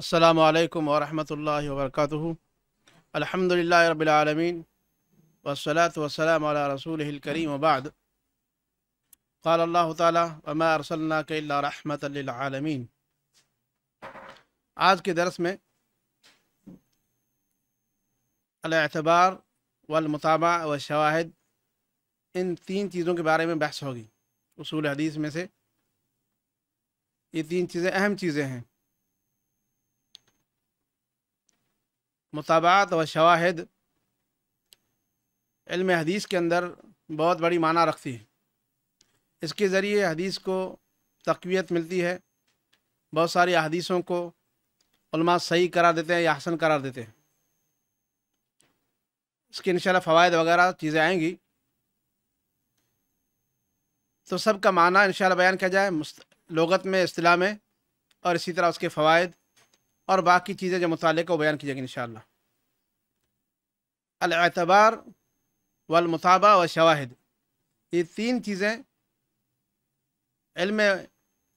السلام علیکم ورحمۃ اللہ وبرکاتہ الحمد للہ رب العالمین و سلات وسلم علیہ رسول کریم وباد قال اللہ تعالیٰ وما مٰ اللہ رحمت للعالمین رحمۃ آج کے درس میں الاعتبار والمطابع والشواہد ان تین چیزوں کے بارے میں بحث ہوگی اصول حدیث میں سے یہ تین چیزیں اہم چیزیں ہیں مطابعات و شواہد علم حدیث کے اندر بہت بڑی معنی رکھتی ہے اس کے ذریعے حدیث کو تقویت ملتی ہے بہت ساری حدیثوں کو علماء صحیح قرار دیتے ہیں یا حسن قرار دیتے ہیں اس کے انشاءاللہ فوائد وغیرہ چیزیں آئیں گی تو سب کا معنی انشاءاللہ بیان کیا جائے لغت میں اصطلاح میں اور اسی طرح اس کے فوائد اور باقی چیزیں جو مطالعے کو وہ بیان کیجیے گی انشاءاللہ الاعتبار والمطابع والشواہد و شواہد یہ تین چیزیں علم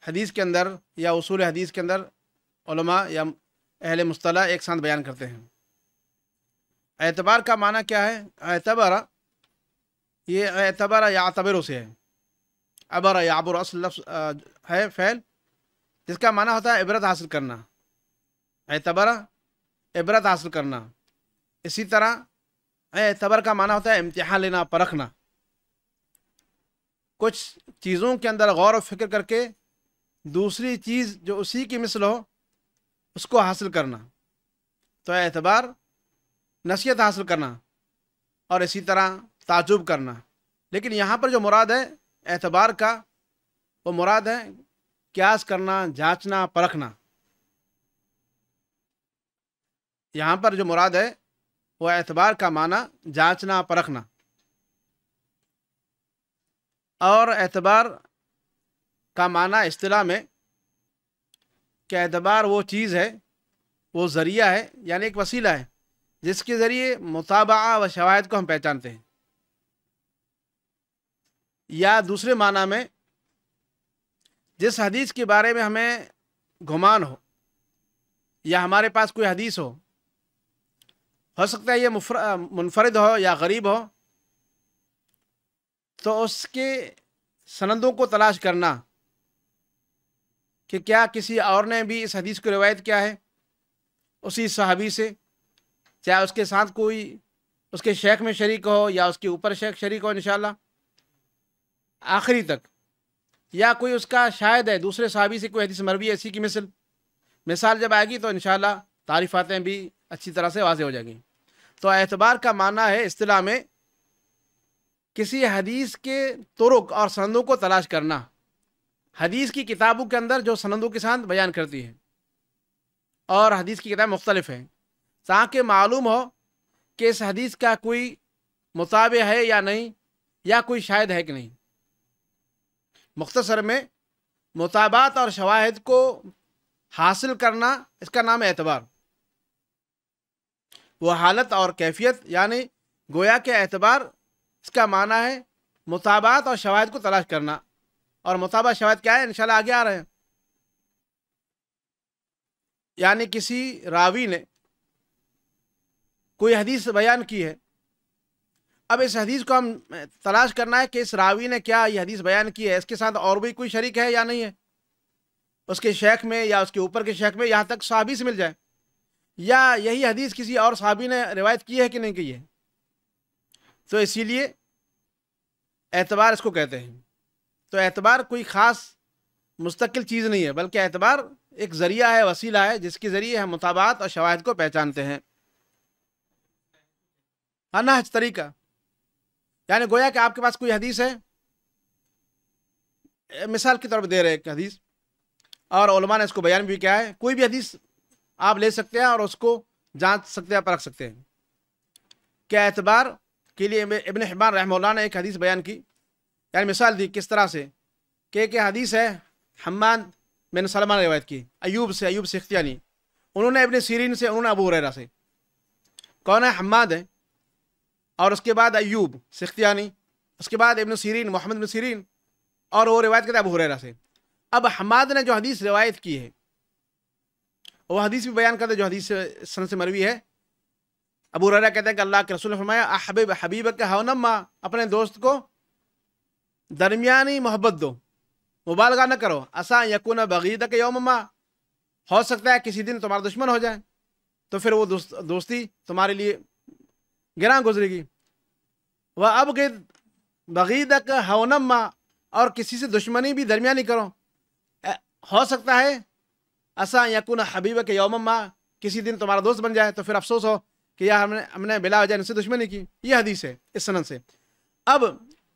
حدیث کے اندر یا اصول حدیث کے اندر علماء یا اہل مصطلح ایک ساتھ بیان کرتے ہیں اعتبار کا معنی کیا ہے اعتبار یہ اعتبار یا اعتبر اسے ابر لفظ ہے فعل جس کا معنی ہوتا ہے عبرت حاصل کرنا اعتبر عبرت حاصل کرنا اسی طرح اعتبر کا معنی ہوتا ہے امتحان لینا پرکھنا کچھ چیزوں کے اندر غور و فکر کر کے دوسری چیز جو اسی کی مثل ہو اس کو حاصل کرنا تو اعتبار نصیحت حاصل کرنا اور اسی طرح تعجب کرنا لیکن یہاں پر جو مراد ہے اعتبار کا وہ مراد ہے کیاس کرنا جانچنا پرکھنا یہاں پر جو مراد ہے وہ اعتبار کا معنی جانچنا پرکھنا اور اعتبار کا معنی اصطلاح میں کہ اعتبار وہ چیز ہے وہ ذریعہ ہے یعنی ایک وسیلہ ہے جس کے ذریعے مطابعہ و شواہد کو ہم پہچانتے ہیں یا دوسرے معنی میں جس حدیث کے بارے میں ہمیں گھمان ہو یا ہمارے پاس کوئی حدیث ہو ہو سکتا ہے یہ منفرد ہو یا غریب ہو تو اس کے سندوں کو تلاش کرنا کہ کیا کسی اور نے بھی اس حدیث کو روایت کیا ہے اسی صحابی سے چاہے اس کے ساتھ کوئی اس کے شیخ میں شریک ہو یا اس کے اوپر شیخ شریک ہو انشاءاللہ آخری تک یا کوئی اس کا شاید ہے دوسرے صحابی سے کوئی حدیث مروی ایسی کی مثل مثال جب آئے گی تو انشاءاللہ تعریفاتیں بھی اچھی طرح سے واضح ہو جائیں گی تو اعتبار کا معنی ہے اصطلاح میں کسی حدیث کے ترک اور سندوں کو تلاش کرنا حدیث کی کتابوں کے اندر جو سندوں کے ساتھ بیان کرتی ہے اور حدیث کی کتابیں مختلف ہیں تاکہ معلوم ہو کہ اس حدیث کا کوئی مطابع ہے یا نہیں یا کوئی شاید ہے کہ نہیں مختصر میں مطابات اور شواہد کو حاصل کرنا اس کا نام ہے اعتبار وہ حالت اور کیفیت یعنی گویا کے اعتبار اس کا معنی ہے مطابعات اور شواہد کو تلاش کرنا اور مطابع شواہد کیا ہے انشاءاللہ آگے آ رہے ہیں یعنی کسی راوی نے کوئی حدیث بیان کی ہے اب اس حدیث کو ہم تلاش کرنا ہے کہ اس راوی نے کیا یہ حدیث بیان کی ہے اس کے ساتھ اور بھی کوئی شریک ہے یا نہیں ہے اس کے شیخ میں یا اس کے اوپر کے شیخ میں یہاں تک صحابی سے مل جائے یا یہی حدیث کسی اور صحابی نے روایت کی ہے کہ نہیں کی ہے تو اسی لیے اعتبار اس کو کہتے ہیں تو اعتبار کوئی خاص مستقل چیز نہیں ہے بلکہ اعتبار ایک ذریعہ ہے وسیلہ ہے جس کے ذریعے ہم مطابعات اور شواہد کو پہچانتے ہیں ہاں نہ طریقہ یعنی گویا کہ آپ کے پاس کوئی حدیث ہے مثال کی طور پہ دے رہے ایک حدیث اور علماء نے اس کو بیان بھی کیا ہے کوئی بھی حدیث آپ لے سکتے ہیں اور اس کو جانچ سکتے ہیں پرکھ سکتے ہیں کیا اعتبار کے لیے ابن حبان رحمہ اللہ نے ایک حدیث بیان کی یعنی مثال دی کس طرح سے کہ ایک حدیث ہے حمان میں نے سلمان روایت کی ایوب سے ایوب سختیانی انہوں نے ابن سیرین سے انہوں نے ابو ریرا سے کون ہے حماد ہے اور اس کے بعد ایوب سختیانی اس کے بعد ابن سیرین محمد بن سیرین اور وہ روایت کہتے ہیں ابو حریرہ سے اب حماد نے جو حدیث روایت کی ہے وہ حدیث بھی بیان کرتے جو حدیث سن سے مروی ہے ابو ریرا کہتے ہیں کہ اللہ کے رسول نے فرمایا احبیب حبیب کے ہونما اپنے دوست کو درمیانی محبت دو مبالغہ نہ کرو اسا یقون بغید کے یوما ہو سکتا ہے کسی دن تمہارا دشمن ہو جائے تو پھر وہ دوست دوستی تمہارے لیے گراں گزرے گی وہ اب کہ بغیر اور کسی سے دشمنی بھی درمیانی کرو ہو سکتا ہے اسا یقون حبیب کے یوم ما کسی دن تمہارا دوست بن جائے تو پھر افسوس ہو کہ یار ہم نے ہم نے بلا وجہ ان سے دشمنی کی یہ حدیث ہے اس سنن سے اب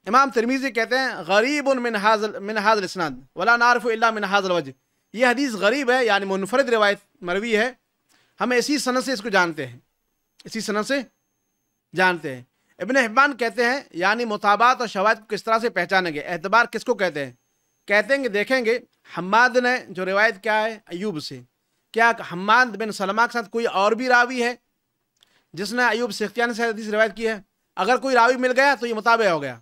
امام ترمیزی کہتے ہیں غریب من حاضل منہاظ اسناد ولا الا من حاضر وجہ یہ حدیث غریب ہے یعنی منفرد روایت مروی ہے ہم اسی سنن سے اس کو جانتے ہیں اسی سنن سے جانتے ہیں ابن حبان کہتے ہیں یعنی مطابعت اور شوائد کو کس طرح سے پہچانیں گے اعتبار کس کو کہتے ہیں کہتے ہیں کہ دیکھیں گے حماد نے جو روایت کیا ہے ایوب سے کیا حماد بن سلمہ کے ساتھ کوئی اور بھی راوی ہے جس نے ایوب سختیان سے حدیث روایت کی ہے اگر کوئی راوی مل گیا تو یہ مطابع ہو گیا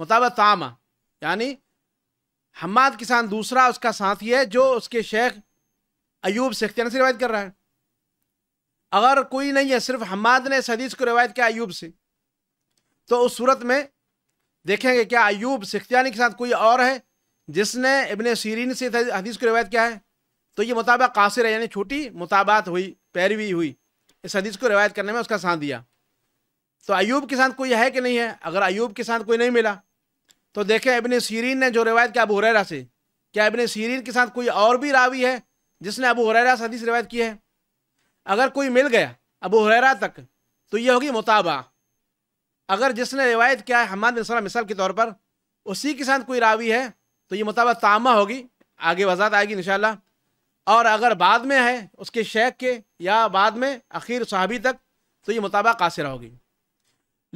مطابع تامہ یعنی حماد کے ساتھ دوسرا اس کا ساتھی ہے جو اس کے شیخ ایوب سختیان سے روایت کر رہا ہے اگر کوئی نہیں ہے صرف حماد نے اس حدیث کو روایت کیا ایوب سے تو اس صورت میں دیکھیں گے کیا ایوب سختیانی کے ساتھ کوئی اور ہے جس نے ابن سیرین سے حدیث کو روایت کیا ہے تو یہ مطابع قاصر ہے یعنی چھوٹی مطابعت ہوئی پیروی ہوئی اس حدیث کو روایت کرنے میں اس کا ساتھ دیا تو ایوب کے ساتھ کوئی ہے کہ نہیں ہے اگر ایوب کے ساتھ کوئی نہیں ملا تو دیکھیں ابن سیرین نے جو روایت کیا ابو حریرہ سے کیا ابن سیرین کے ساتھ کوئی اور بھی راوی ہے جس نے ابو حریرہ سے حدیث روایت کی ہے اگر کوئی مل گیا ابو حریرہ تک تو یہ ہوگی مطابع اگر جس نے روایت کیا ہے بن سلم مثال کے طور پر اسی کے ساتھ کوئی راوی ہے تو یہ مطابع تعمہ ہوگی آگے وضاحت آئے گی انشاءاللہ اور اگر بعد میں ہے اس کے شیخ کے یا بعد میں اخیر صحابی تک تو یہ مطابق قاصرہ ہوگی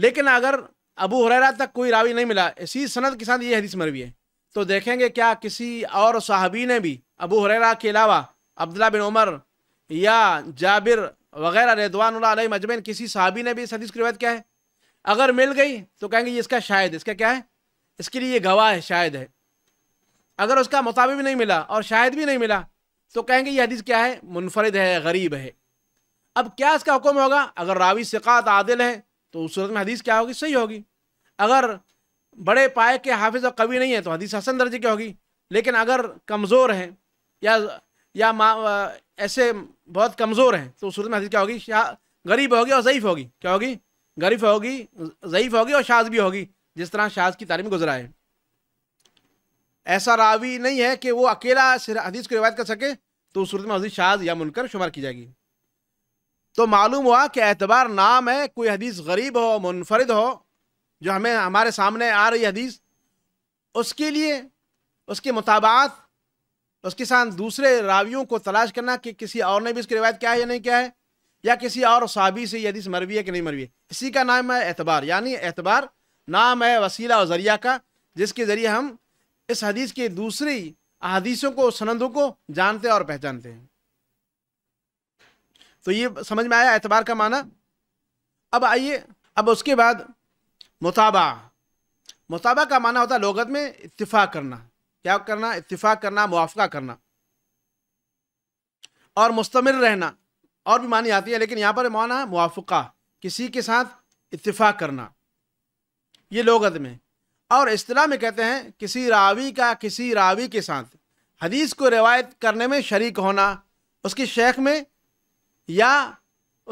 لیکن اگر ابو حریرہ تک کوئی راوی نہیں ملا اسی سند کے ساتھ یہ حدیث مروی ہے تو دیکھیں گے کیا کسی اور صحابی نے بھی ابو حریرہ کے علاوہ عبداللہ بن عمر یا جابر وغیرہ ریدوان اللہ علیہ مجمعین کسی صحابی نے بھی اس حدیث کی روایت کیا ہے اگر مل گئی تو کہیں گے یہ اس کا شاید اس کا کیا ہے اس کے لیے یہ گواہ ہے شاید ہے اگر اس کا مطابق نہیں ملا اور شاید بھی نہیں ملا تو کہیں گے یہ حدیث کیا ہے منفرد ہے غریب ہے اب کیا اس کا حکم ہوگا اگر راوی سقات عادل ہیں تو اس صورت میں حدیث کیا ہوگی صحیح ہوگی اگر بڑے پائے کے حافظ اور قوی نہیں ہے تو حدیث حسن درجے کی ہوگی لیکن اگر کمزور ہیں یا ایسے بہت کمزور ہیں تو اس صورت میں حدیث کیا ہوگی غریب ہوگی اور ضعیف ہوگی کیا ہوگی غریب ہوگی ضعیف ہوگی اور شاز بھی ہوگی جس طرح شاز کی تعلیم گزرا ہے ایسا راوی نہیں ہے کہ وہ اکیلا حدیث کو روایت کر سکے تو صورت میں حدیث شاذ یا منکر شمار کی جائے گی تو معلوم ہوا کہ اعتبار نام ہے کوئی حدیث غریب ہو منفرد ہو جو ہمیں ہمارے سامنے آ رہی حدیث اس کے لیے اس کے مطابعات اس کے ساتھ دوسرے راویوں کو تلاش کرنا کہ کسی اور نے بھی اس کی روایت کیا ہے یا نہیں کیا ہے یا کسی اور صحابی سے یہ حدیث مروی ہے کہ نہیں مروی ہے اسی کا نام ہے اعتبار یعنی اعتبار نام ہے وسیلہ اور ذریعہ کا جس کے ذریعے ہم اس حدیث کے دوسری احادیثوں کو سنندوں کو جانتے اور پہچانتے ہیں تو یہ سمجھ میں آیا اعتبار کا معنی اب آئیے اب اس کے بعد مطابع مطابع کا معنی ہوتا ہے لغت میں اتفاق کرنا کیا کرنا اتفاق کرنا موافقہ کرنا اور مستمر رہنا اور بھی معنی آتی ہے لیکن یہاں پر معنی ہے موافقہ کسی کے ساتھ اتفاق کرنا یہ لغت میں اور اصطلاح میں کہتے ہیں کسی راوی کا کسی راوی کے ساتھ حدیث کو روایت کرنے میں شریک ہونا اس کی شیخ میں یا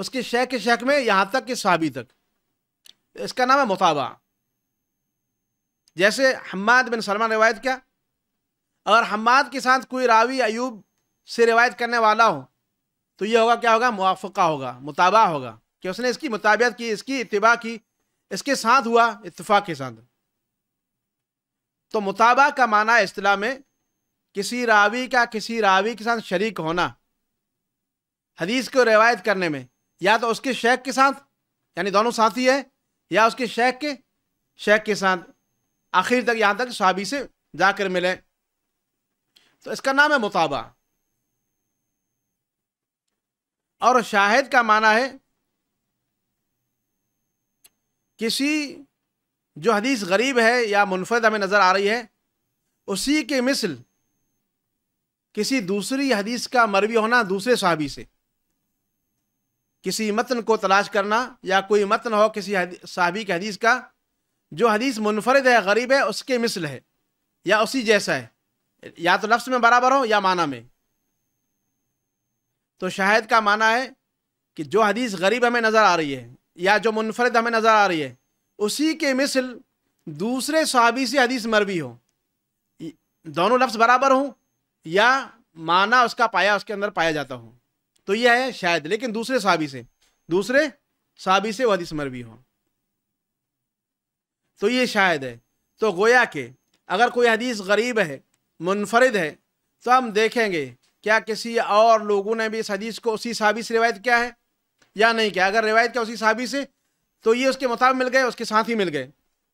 اس کی شیخ کے شیخ میں یہاں تک کہ صحابی تک اس کا نام ہے مطابع جیسے حماد بن سلمان روایت کیا اگر حماد کے ساتھ کوئی راوی ایوب سے روایت کرنے والا ہو تو یہ ہوگا کیا ہوگا موافقہ ہوگا مطابع ہوگا کہ اس نے اس کی مطابعت کی اس کی اتباع کی اس کے ساتھ ہوا اتفاق کے ساتھ تو مطابع کا معنی ہے اصطلاح میں کسی راوی کا کسی راوی کے ساتھ شریک ہونا حدیث کو روایت کرنے میں یا تو اس کے شیخ کے ساتھ یعنی دونوں ساتھی ہے یا اس کے شیخ کے شیخ کے ساتھ آخر تک یہاں تک صحابی سے جا کر ملیں تو اس کا نام ہے مطابع اور شاہد کا معنی ہے کسی جو حدیث غریب ہے یا منفرد ہمیں نظر آ رہی ہے اسی کے مثل کسی دوسری حدیث کا مروی ہونا دوسرے صحابی سے کسی متن کو تلاش کرنا یا کوئی متن ہو کسی صحابی کے حدیث کا جو حدیث منفرد ہے غریب ہے اس کے مثل ہے یا اسی جیسا ہے یا تو لفظ میں برابر ہو یا معنی میں تو شاہد کا معنی ہے کہ جو حدیث غریب ہمیں نظر آ رہی ہے یا جو منفرد ہمیں نظر آ رہی ہے اسی کے مثل دوسرے صحابی سے حدیث مروی ہو دونوں لفظ برابر ہوں یا معنی اس کا پایا اس کے اندر پایا جاتا ہوں تو یہ ہے شاید لیکن دوسرے صحابی سے دوسرے صحابی سے وہ حدیث مروی ہو تو یہ شاید ہے تو گویا کہ اگر کوئی حدیث غریب ہے منفرد ہے تو ہم دیکھیں گے کیا کسی اور لوگوں نے بھی اس حدیث کو اسی صحابی سے روایت کیا ہے یا نہیں کیا اگر روایت کیا اسی صحابی سے تو یہ اس کے مطابق مل گئے اس کے ساتھ ہی مل گئے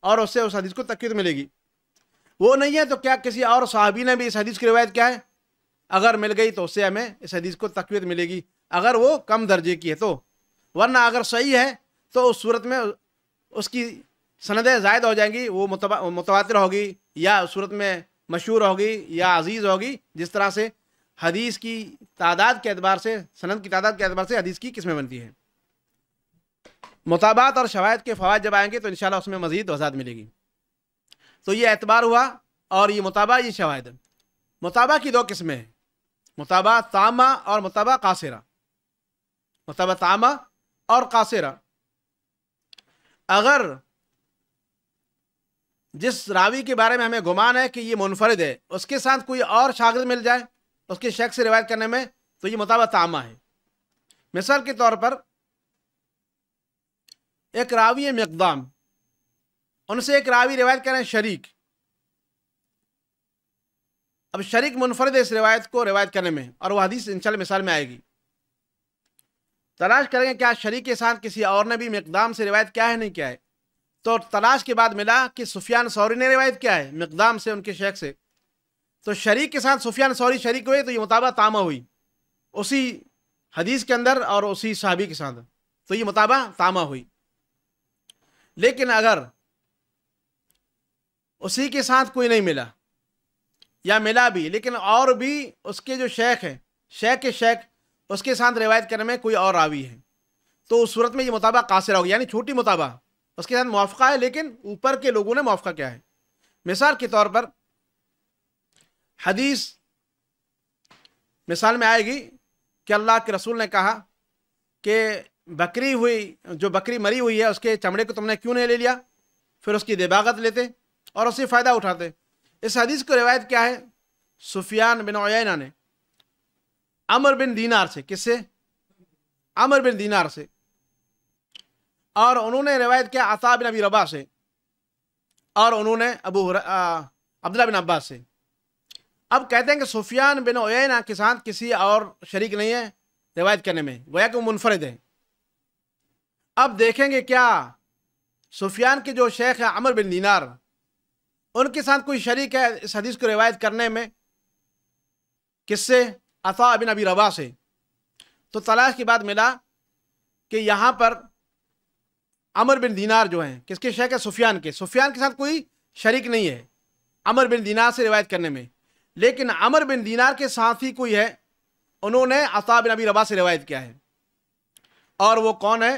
اور اس سے اس حدیث کو تقویت ملے گی وہ نہیں ہے تو کیا کسی اور صحابی نے بھی اس حدیث کی روایت کیا ہے اگر مل گئی تو اس سے ہمیں اس حدیث کو تقویت ملے گی اگر وہ کم درجے کی ہے تو ورنہ اگر صحیح ہے تو اس صورت میں اس کی سندیں زائد ہو جائیں گی وہ متواتر ہوگی یا اس صورت میں مشہور ہوگی یا عزیز ہوگی جس طرح سے حدیث کی تعداد کے اعتبار سے سند کی تعداد کے اعتبار سے حدیث کی قسمیں بنتی ہیں مطابعات اور شواہد کے فوائد جب آئیں گے تو انشاءاللہ اس میں مزید وضاحت ملے گی تو یہ اعتبار ہوا اور یہ مطابع یہ شواہد مطابع کی دو قسمیں ہیں مطابع تامہ اور مطابع قاصرہ مطابع تامہ اور قاصرہ اگر جس راوی کے بارے میں ہمیں گمان ہے کہ یہ منفرد ہے اس کے ساتھ کوئی اور شاگرد مل جائے اس کے شیخ سے روایت کرنے میں تو یہ مطابع تامہ ہے مثال کے طور پر ایک راوی ہے مقدام ان سے ایک راوی روایت کر رہے ہیں شریک اب شریک منفرد ہے اس روایت کو روایت کرنے میں اور وہ حدیث انشاءاللہ مثال میں آئے گی تلاش کریں گے کیا شریک کے ساتھ کسی اور نے بھی مقدام سے روایت کیا ہے نہیں کیا ہے تو تلاش کے بعد ملا کہ سفیان سوری نے روایت کیا ہے مقدام سے ان کے شیخ سے تو شریک کے ساتھ سفیان سوری شریک ہوئے تو یہ مطابع تامہ ہوئی اسی حدیث کے اندر اور اسی صحابی کے ساتھ تو یہ مطابع تامہ ہوئی لیکن اگر اسی کے ساتھ کوئی نہیں ملا یا ملا بھی لیکن اور بھی اس کے جو شیخ ہیں شیخ کے شیخ اس کے ساتھ روایت کرنے میں کوئی اور راوی ہے تو اس صورت میں یہ مطابع قاصر ہوگی یعنی چھوٹی مطابع اس کے ساتھ موافقہ ہے لیکن اوپر کے لوگوں نے موافقہ کیا ہے مثال کے طور پر حدیث مثال میں آئے گی کہ اللہ کے رسول نے کہا کہ بکری ہوئی جو بکری مری ہوئی ہے اس کے چمڑے کو تم نے کیوں نہیں لے لیا پھر اس کی دباغت لیتے اور اس سے فائدہ اٹھاتے اس حدیث کو روایت کیا ہے سفیان بن عیینہ نے عمر بن دینار سے کس سے عمر بن دینار سے اور انہوں نے روایت کیا عطا بن ابی ربا سے اور انہوں نے ابو عبداللہ بن عباس سے اب کہتے ہیں کہ سفیان بن عیینہ کے ساتھ کسی اور شریک نہیں ہے روایت کرنے میں گویا کہ وہ منفرد ہیں اب دیکھیں گے کیا سفیان کے جو شیخ ہیں عمر بن دینار ان کے ساتھ کوئی شریک ہے اس حدیث کو روایت کرنے میں کس سے عطا بن ابی ربا سے تو تلاش کی بات ملا کہ یہاں پر عمر بن دینار جو ہیں کس کے شیخ ہے سفیان کے سفیان کے ساتھ کوئی شریک نہیں ہے عمر بن دینار سے روایت کرنے میں لیکن عمر بن دینار کے ساتھ ہی کوئی ہے انہوں نے عطا بن ابی ربا سے روایت کیا ہے اور وہ کون ہے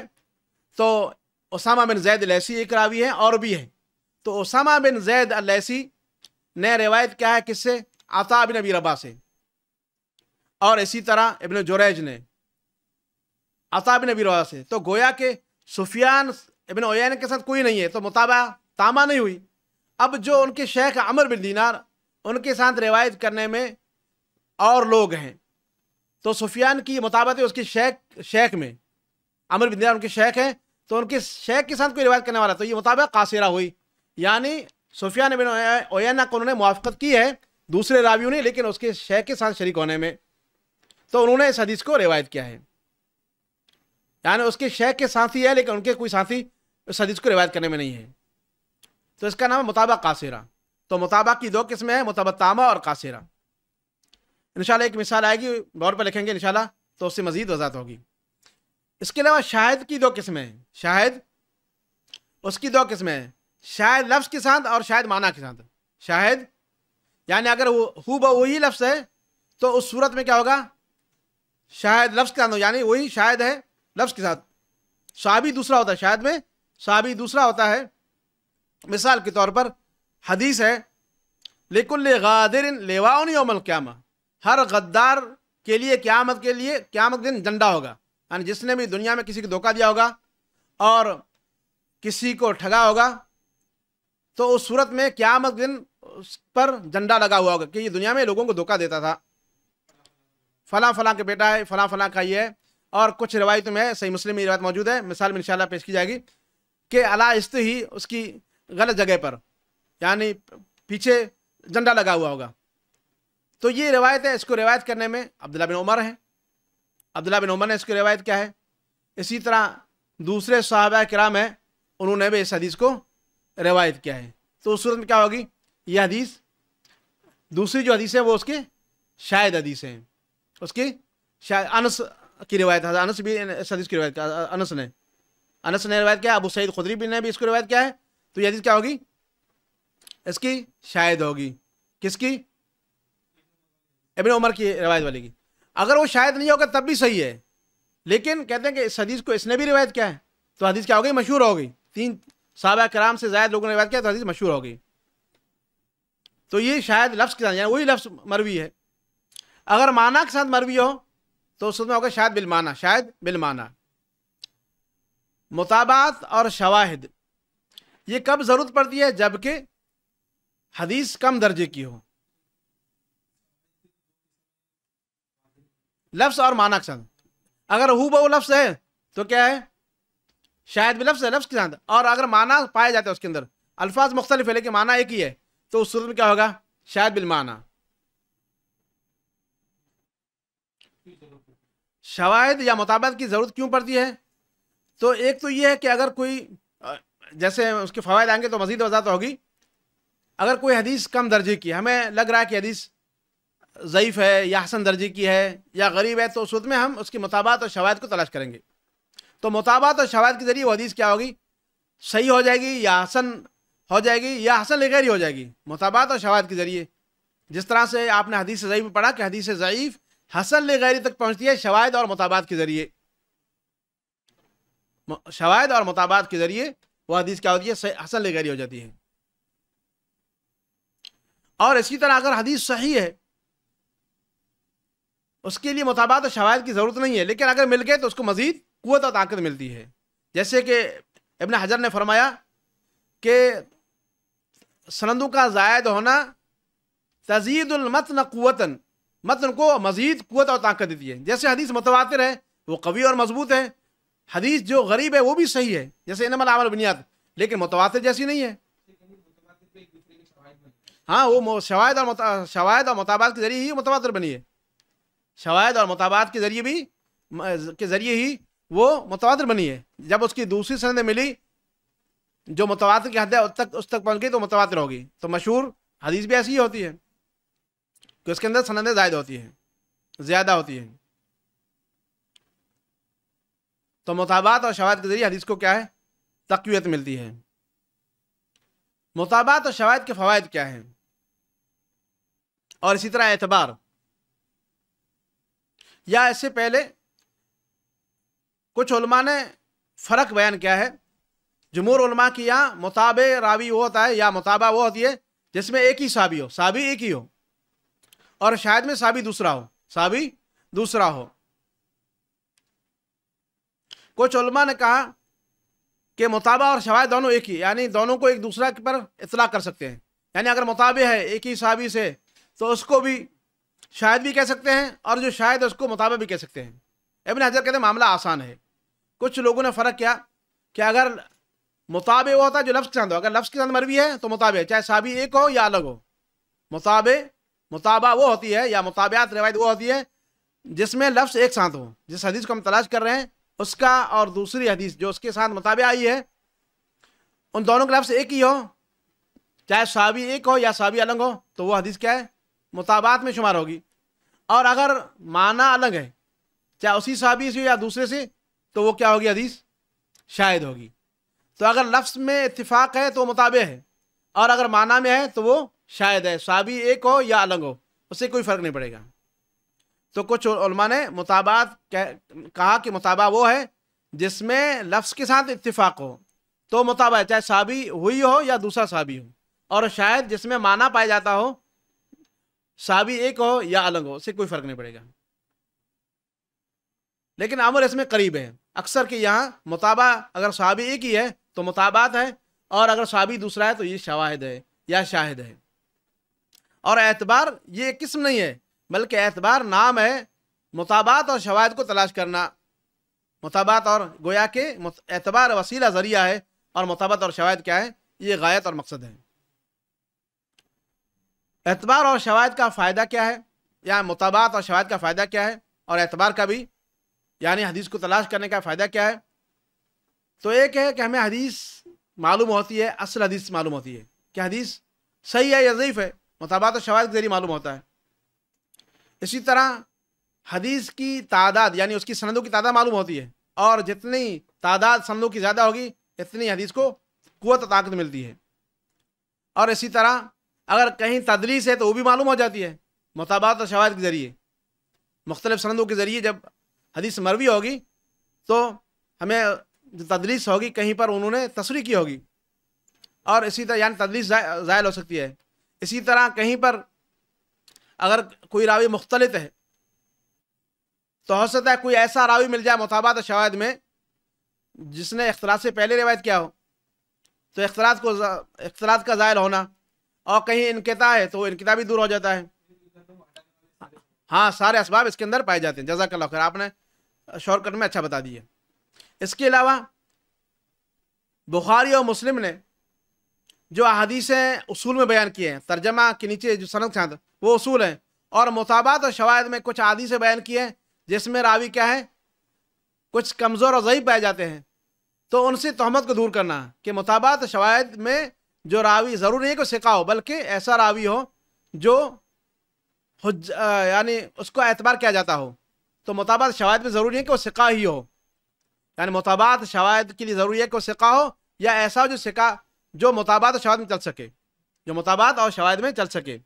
تو اسامہ بن زید الیسی ایک راوی ہے اور بھی ہے تو اسامہ بن زید الیسی نے روایت کیا ہے کس سے عطا بن ابی ربا سے اور اسی طرح ابن جوریج نے عطا بن ابی ربا سے تو گویا کہ سفیان ابن اویان کے ساتھ کوئی نہیں ہے تو مطابع تامہ نہیں ہوئی اب جو ان کے شیخ عمر بن دینار ان کے ساتھ روایت کرنے میں اور لوگ ہیں تو سفیان کی مطابعت ہے اس کی شیخ شیخ میں عمر بن دینار ان کے شیخ ہیں تو ان کی شیخ کے ساتھ کوئی روایت کرنے والا تو یہ مطابق قاصرہ ہوئی یعنی صوفیہ نے اوینا کو انہوں نے موافقت کی ہے دوسرے راویوں نے لیکن اس کے شیخ کے ساتھ شریک ہونے میں تو انہوں نے اس حدیث کو روایت کیا ہے یعنی اس کے شیخ کے ساتھی ہے لیکن ان کے کوئی ساتھی اس حدیث کو روایت کرنے میں نہیں ہے تو اس کا نام ہے مطابق قاصرہ تو مطابق کی دو قسمیں ہیں مطابق تامہ اور قاصرہ انشاءاللہ ایک مثال آئے گی بور پر لکھیں گے انشاءاللہ تو اس سے مزید وضاحت ہوگی اس کے علاوہ شاہد کی دو قسمیں ہیں شاہد اس کی دو قسمیں ہیں شاید لفظ کے ساتھ اور شاید معنی کے ساتھ شاہد یعنی اگر ہو وہی لفظ ہے تو اس صورت میں کیا ہوگا شاید لفظ کے ساتھ یعنی وہی شاید ہے لفظ کے ساتھ صحابی دوسرا ہوتا ہے شاہد میں صحابی دوسرا ہوتا ہے مثال کے طور پر حدیث ہے لیکن غادر لیواؤن عمل قیامہ ہر غدار کے لیے قیامت کے لیے قیامت دن جنڈا ہوگا یعنی جس نے بھی دنیا میں کسی کو دھوکہ دیا ہوگا اور کسی کو ٹھگا ہوگا تو اس صورت میں قیامت دن اس پر جھنڈا لگا ہوا ہوگا کہ یہ دنیا میں لوگوں کو دھوکہ دیتا تھا فلاں فلاں کے بیٹا ہے فلاں فلاں کا یہ ہے اور کچھ روایتوں میں صحیح مسلم یہ روایت موجود ہے مثال میں انشاءاللہ پیش کی جائے گی کہ است ہی اس کی غلط جگہ پر یعنی پیچھے جھنڈا لگا ہوا ہوگا تو یہ روایت ہے اس کو روایت کرنے میں عبداللہ بن عمر ہیں عبداللہ بن عمر نے اس کی روایت کیا ہے اسی طرح دوسرے صحابہ کرام ہیں انہوں نے بھی اس حدیث کو روایت کیا ہے تو اس صورت میں کیا ہوگی یہ حدیث دوسری جو حدیث ہے وہ اس کے شاید حدیث ہیں اس کی انس کی روایت ہے انس بھی اس حدیث کی روایت کیا انس نے انس نے روایت کیا ابو سعید خدری بن نے بھی اس کی روایت کیا ہے تو یہ حدیث کیا ہوگی اس کی شاید ہوگی کس کی ابن عمر کی روایت والے کی اگر وہ شاید نہیں ہوگا تب بھی صحیح ہے لیکن کہتے ہیں کہ اس حدیث کو اس نے بھی روایت کیا ہے تو حدیث کیا گئی مشہور گئی تین صحابہ کرام سے زائد لوگوں نے روایت کیا تو حدیث مشہور گئی تو یہ شاید لفظ کے یعنی وہی لفظ مروی ہے اگر معنی کے ساتھ مروی ہو تو اس میں ہوگا شاید بالمانہ شاید بل مانا مطابات اور شواہد یہ کب ضرورت پڑتی ہے جب کہ حدیث کم درجے کی ہو لفظ اور معنی کے ساتھ اگر ہو بہو لفظ ہے تو کیا ہے شاید بھی لفظ ہے لفظ کے ساتھ اور اگر معنی پائے جاتا ہے اس کے اندر الفاظ مختلف ہے لیکن معنی ایک ہی ہے تو اس صورت میں کیا ہوگا شاید معنی شواہد یا مطابعت کی ضرورت کیوں پڑتی ہے تو ایک تو یہ ہے کہ اگر کوئی جیسے اس کے فوائد آئیں گے تو مزید وضاحت ہوگی اگر کوئی حدیث کم درجے کی ہمیں لگ رہا ہے کہ حدیث ضعیف ہے یا حسن درجی کی ہے یا غریب ہے تو وقت میں ہم اس کی مطابعت اور شواہد کو تلاش کریں گے تو مطابعت اور شواہد کے ذریعے وہ حدیث کیا ہوگی صحیح ہو جائے گی یا حسن ہو جائے گی یا حسن ہو جائے گی مطابعت اور شواہد کے ذریعے جس طرح سے آپ نے حدیث ضعیف میں پڑھا کہ حدیث ضعیف حسن غیری تک پہنچتی ہے شواہد اور مطابعت کے ذریعے شواہد اور مطابعت کے ذریعے وہ حدیث کیا ہوتی ہے حسن غیری ہو جاتی ہے اور اسی طرح اگر حدیث صحیح ہے اس کے لیے مطابعت اور شواہد کی ضرورت نہیں ہے لیکن اگر مل گئے تو اس کو مزید قوت اور طاقت ملتی ہے جیسے کہ ابن حجر نے فرمایا کہ سندوں کا زائد ہونا تزید المتن قوتاً متن کو مزید قوت اور طاقت دیتی ہے جیسے حدیث متواتر ہے وہ قوی اور مضبوط ہے حدیث جو غریب ہے وہ بھی صحیح ہے جیسے انم العمل بنیاد لیکن متواتر جیسی نہیں ہے ہاں وہ شواہد اور شواہد اور مطابعات کے ذریعے ہی متواتر بنی ہے شواہد اور مطابعات کے ذریعے بھی کے ذریعے ہی وہ متوادر بنی ہے جب اس کی دوسری سندیں ملی جو متواتر کی حد تک اس تک پہنچ گئی تو متواتر ہوگی تو مشہور حدیث بھی ایسی ہی ہوتی ہے کہ اس کے اندر سندیں زائد ہوتی ہیں زیادہ ہوتی ہیں تو متابات اور شواہد کے ذریعے حدیث کو کیا ہے تقویت ملتی ہے متابات اور شواہد کے فوائد کیا ہیں اور اسی طرح اعتبار یا اس سے پہلے کچھ علماء نے فرق بیان کیا ہے جمہور علماء کی یہاں مطابع راوی وہ ہوتا ہے یا مطابع وہ ہوتی ہے جس میں ایک ہی صابی ہو صحابی ایک ہی ہو اور شاید میں صحابی دوسرا ہو صحابی دوسرا ہو کچھ علماء نے کہا کہ مطابع اور شوائد دونوں ایک ہی یعنی دونوں کو ایک دوسرا پر اطلاع کر سکتے ہیں یعنی اگر مطابع ہے ایک ہی صحابی سے تو اس کو بھی شاید بھی کہہ سکتے ہیں اور جو شاید اس کو مطابع بھی کہہ سکتے ہیں ابن حضرت کہتے ہیں معاملہ آسان ہے کچھ لوگوں نے فرق کیا کہ اگر مطابع وہ ہوتا ہے جو لفظ کے ساتھ ہو اگر لفظ کے ساتھ مروی ہے تو مطابع ہے چاہے صحابی ایک ہو یا الگ ہو مطابع مطابع وہ ہوتی ہے یا مطابعات روایت وہ ہوتی ہے جس میں لفظ ایک ساتھ ہو جس حدیث کو ہم تلاش کر رہے ہیں اس کا اور دوسری حدیث جو اس کے ساتھ مطابع آئی ہے ان دونوں کے لفظ ایک ہی ہو چاہے صحابی ایک ہو یا صحابی الگ ہو تو وہ حدیث کیا ہے مطابعات میں شمار ہوگی اور اگر معنی الگ ہے چاہے اسی صحابی سے یا دوسرے سے تو وہ کیا ہوگی حدیث شاید ہوگی تو اگر لفظ میں اتفاق ہے تو مطابع ہے اور اگر معنی میں ہے تو وہ شاید ہے صحابی ایک ہو یا الگ ہو اس سے کوئی فرق نہیں پڑے گا تو کچھ علماء نے مطابعات کہا کہ مطابع وہ ہے جس میں لفظ کے ساتھ اتفاق ہو تو مطابع چاہے صحابی ہوئی ہو یا دوسرا صحابی ہو اور شاید جس میں معنی پایا جاتا ہو صحابی ایک ہو یا الگ ہو اس سے کوئی فرق نہیں پڑے گا لیکن عمر اس میں قریب ہے اکثر کہ یہاں مطابع اگر صحابی ایک ہی ہے تو مطابات ہے اور اگر صحابی دوسرا ہے تو یہ شواہد ہے یا شاہد ہے اور اعتبار یہ ایک قسم نہیں ہے بلکہ اعتبار نام ہے مطابات اور شواہد کو تلاش کرنا متابات اور گویا کے اعتبار وسیلہ ذریعہ ہے اور مطابط اور شواہد کیا ہے یہ غایت اور مقصد ہے اعتبار اور شواہد کا فائدہ کیا ہے یا مطابعات اور شواہد کا فائدہ کیا ہے اور اعتبار کا بھی یعنی حدیث کو تلاش کرنے کا فائدہ کیا ہے تو ایک ہے کہ ہمیں حدیث معلوم ہوتی ہے اصل حدیث معلوم ہوتی ہے کہ حدیث صحیح ہے یا ضعیف ہے مطابعات اور شواہد کے ذریعے معلوم ہوتا ہے اسی طرح حدیث کی تعداد یعنی اس کی سندوں کی تعداد معلوم ہوتی ہے اور جتنی تعداد سندوں کی زیادہ ہوگی اتنی حدیث کو قوت طاقت ملتی ہے اور اسی طرح اگر کہیں تدریس ہے تو وہ بھی معلوم ہو جاتی ہے مطابات اور شواہد کے ذریعے مختلف سندوں کے ذریعے جب حدیث مروی ہوگی تو ہمیں جو تدریس ہوگی کہیں پر انہوں نے تصریح کی ہوگی اور اسی طرح یعنی تدریس زائل ہو سکتی ہے اسی طرح کہیں پر اگر کوئی راوی مختلف ہے تو ہو سکتا ہے کوئی ایسا راوی مل جائے مطابات اور شواہد میں جس نے اختلاط سے پہلے روایت کیا ہو تو اختلاط کو اختلاط کا زائل ہونا اور کہیں انکتا ہے تو انکتا بھی دور ہو جاتا ہے ہاں سارے اسباب اس کے اندر پائے جاتے ہیں جزاک اللہ خیر آپ نے شارٹ کٹ میں اچھا بتا دیا اس کے علاوہ بخاری اور مسلم نے جو احادیثیں اصول میں بیان کیے ہیں ترجمہ کے نیچے جو سنت چاند وہ اصول ہیں اور مطابعت اور شواہد میں کچھ احادیثیں بیان کیے ہیں جس میں راوی کیا ہے کچھ کمزور اور ضعیب پائے جاتے ہیں تو ان سے تہمت کو دور کرنا کہ مطابعت اور میں جو راوی نہیں ہے کہ سکا ہو بلکہ ایسا راوی ہو جو حج یعنی اس کو اعتبار کیا جاتا ہو تو مطابعت شوائد میں ضروری ہے کہ وہ سکا ہی ہو یعنی مطابعت شوائد کے لیے ضروری ہے کہ وہ سکا ہو یا ایسا ہو جو سکا جو مطابعت اور شواہد میں چل سکے جو مطابعت اور شوائد میں چل سکے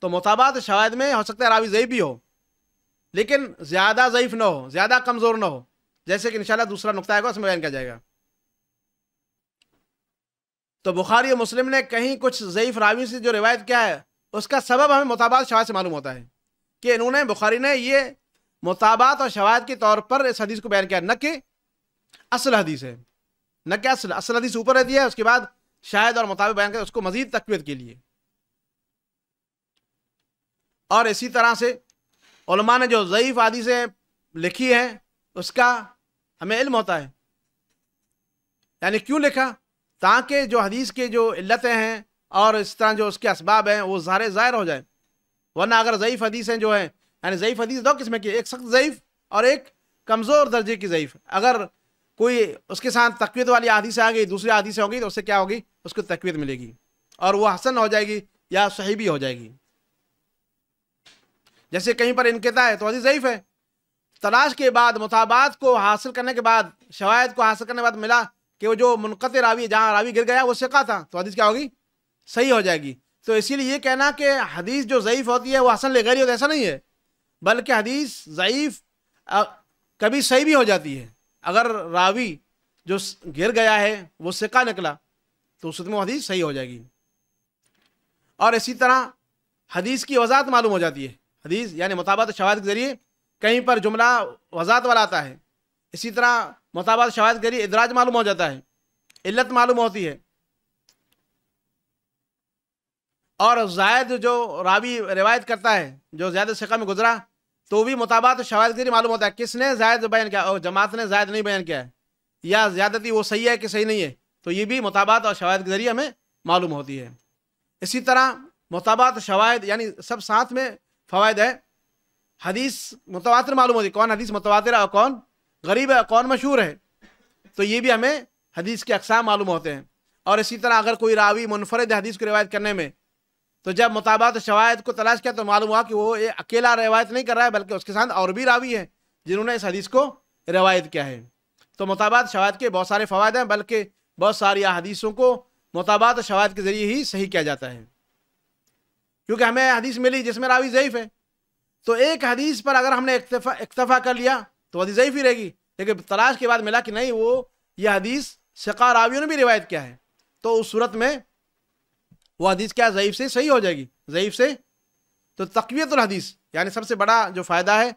تو اور شوائد میں ہو سکتا ہے راوی ضعیف بھی ہو لیکن زیادہ ضعیف نہ ہو زیادہ کمزور نہ ہو جیسے کہ انشاءاللہ دوسرا نقطۂ ہے اس میں بیان کیا جائے گا تو بخاری و مسلم نے کہیں کچھ ضعیف راوی سے جو روایت کیا ہے اس کا سبب ہمیں مطابعت شواہد سے معلوم ہوتا ہے کہ انہوں نے بخاری نے یہ مطابعت اور شواہد کے طور پر اس حدیث کو بیان کیا نہ کہ اصل حدیث ہے نہ کہ اصل اصل حدیث اوپر رہتی ہے اس کے بعد شاہد اور مطابق بیان کیا اس کو مزید تقویت کے لیے اور اسی طرح سے علماء نے جو ضعیف حدیثیں لکھی ہیں اس کا ہمیں علم ہوتا ہے یعنی کیوں لکھا تاکہ جو حدیث کے جو علتیں ہیں اور اس طرح جو اس کے اسباب ہیں وہ ظاہر ظاہر ہو جائیں ورنہ اگر ضعیف حدیثیں جو ہیں یعنی ضعیف حدیث دو قسم کی ایک سخت ضعیف اور ایک کمزور درجے کی ضعیف اگر کوئی اس کے ساتھ تقویت والی حدیث آ گئی دوسری حدیثیں ہوگی تو اس سے کیا ہوگی اس کو تقویت ملے گی اور وہ حسن ہو جائے گی یا صحیح بھی ہو جائے گی جیسے کہیں پر انکتا ہے تو حدیث ضعیف ہے تلاش کے بعد مطابعات کو حاصل کرنے کے بعد شوائد کو حاصل کرنے کے بعد ملا کہ وہ جو منقطع راوی جہاں راوی گر گیا وہ سکا تھا تو حدیث کیا ہوگی صحیح ہو جائے گی تو اسی لیے یہ کہنا کہ حدیث جو ضعیف ہوتی ہے وہ حسن لے گئی ہوتا ایسا نہیں ہے بلکہ حدیث ضعیف کبھی صحیح بھی ہو جاتی ہے اگر راوی جو گر گیا ہے وہ سکا نکلا تو اس میں حدیث صحیح ہو جائے گی اور اسی طرح حدیث کی وضاحت معلوم ہو جاتی ہے حدیث یعنی مطابعت شواہد کے ذریعے کہیں پر جملہ وضاحت والا آتا ہے اسی طرح شواہد کے گری ادراج معلوم ہو جاتا ہے علت معلوم ہوتی ہے اور زائد جو راوی روایت کرتا ہے جو زیادہ سکہ میں گزرا تو بھی بھی شواہد کے گری معلوم ہوتا ہے کس نے زائد بیان کیا اور جماعت نے زائد نہیں بیان کیا ہے یا زیادتی وہ صحیح ہے کہ صحیح نہیں ہے تو یہ بھی مطابعت اور شواہد کے ذریعے ہمیں معلوم ہوتی ہے اسی طرح مطابعت شواہد یعنی سب ساتھ میں فوائد ہے حدیث متواتر معلوم ہوتی ہے کون حدیث متواتر اور کون غریب ہے کون مشہور ہے تو یہ بھی ہمیں حدیث کے اقسام معلوم ہوتے ہیں اور اسی طرح اگر کوئی راوی منفرد حدیث کو روایت کرنے میں تو جب مطابعت شوایت کو تلاش کیا تو معلوم ہوا کہ وہ اکیلا روایت نہیں کر رہا ہے بلکہ اس کے ساتھ اور بھی راوی ہیں جنہوں نے اس حدیث کو روایت کیا ہے تو مطابعت شواہد کے بہت سارے فوائد ہیں بلکہ بہت ساری حدیثوں کو مطابعت شواہد کے ذریعے ہی صحیح کیا جاتا ہے کیونکہ ہمیں حدیث ملی جس میں راوی ضعیف ہے تو ایک حدیث پر اگر ہم نے اکتفا کر لیا تو وہ ضعیف ہی رہے گی لیکن تلاش کے بعد ملا کہ نہیں وہ یہ حدیث شقا راویوں نے بھی روایت کیا ہے تو اس صورت میں وہ حدیث کیا ضعیف سے صحیح ہو جائے گی ضعیف سے تو تقویت الحدیث یعنی سب سے بڑا جو فائدہ ہے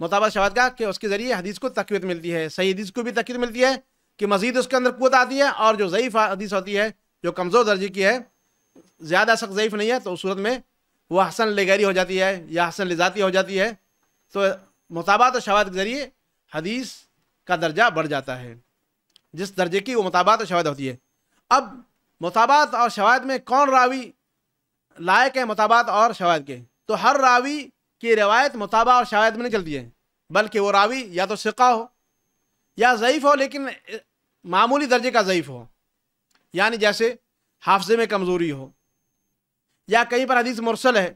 مطابق شواد کا کہ اس کے ذریعے حدیث کو تقویت ملتی ہے صحیح حدیث کو بھی تقویت ملتی ہے کہ مزید اس کے اندر قوت آتی ہے اور جو ضعیف حدیث ہوتی ہے جو کمزور درجے کی ہے زیادہ سخت ضعیف نہیں ہے تو اس صورت میں وہ حسن لگری ہو جاتی ہے یا حسن لذاتی ہو جاتی ہے تو مطابعت و شواہد کے ذریعے حدیث کا درجہ بڑھ جاتا ہے جس درجے کی وہ مطابعت اور شواہد ہوتی ہے اب مطابعت اور شواہد میں کون راوی لائق ہے مطابعت اور شواہد کے تو ہر راوی کی روایت مطابع اور شواہد میں نہیں چلتی ہے بلکہ وہ راوی یا تو سقہ ہو یا ضعیف ہو لیکن معمولی درجے کا ضعیف ہو یعنی جیسے حافظے میں کمزوری ہو یا کہیں پر حدیث مرسل ہے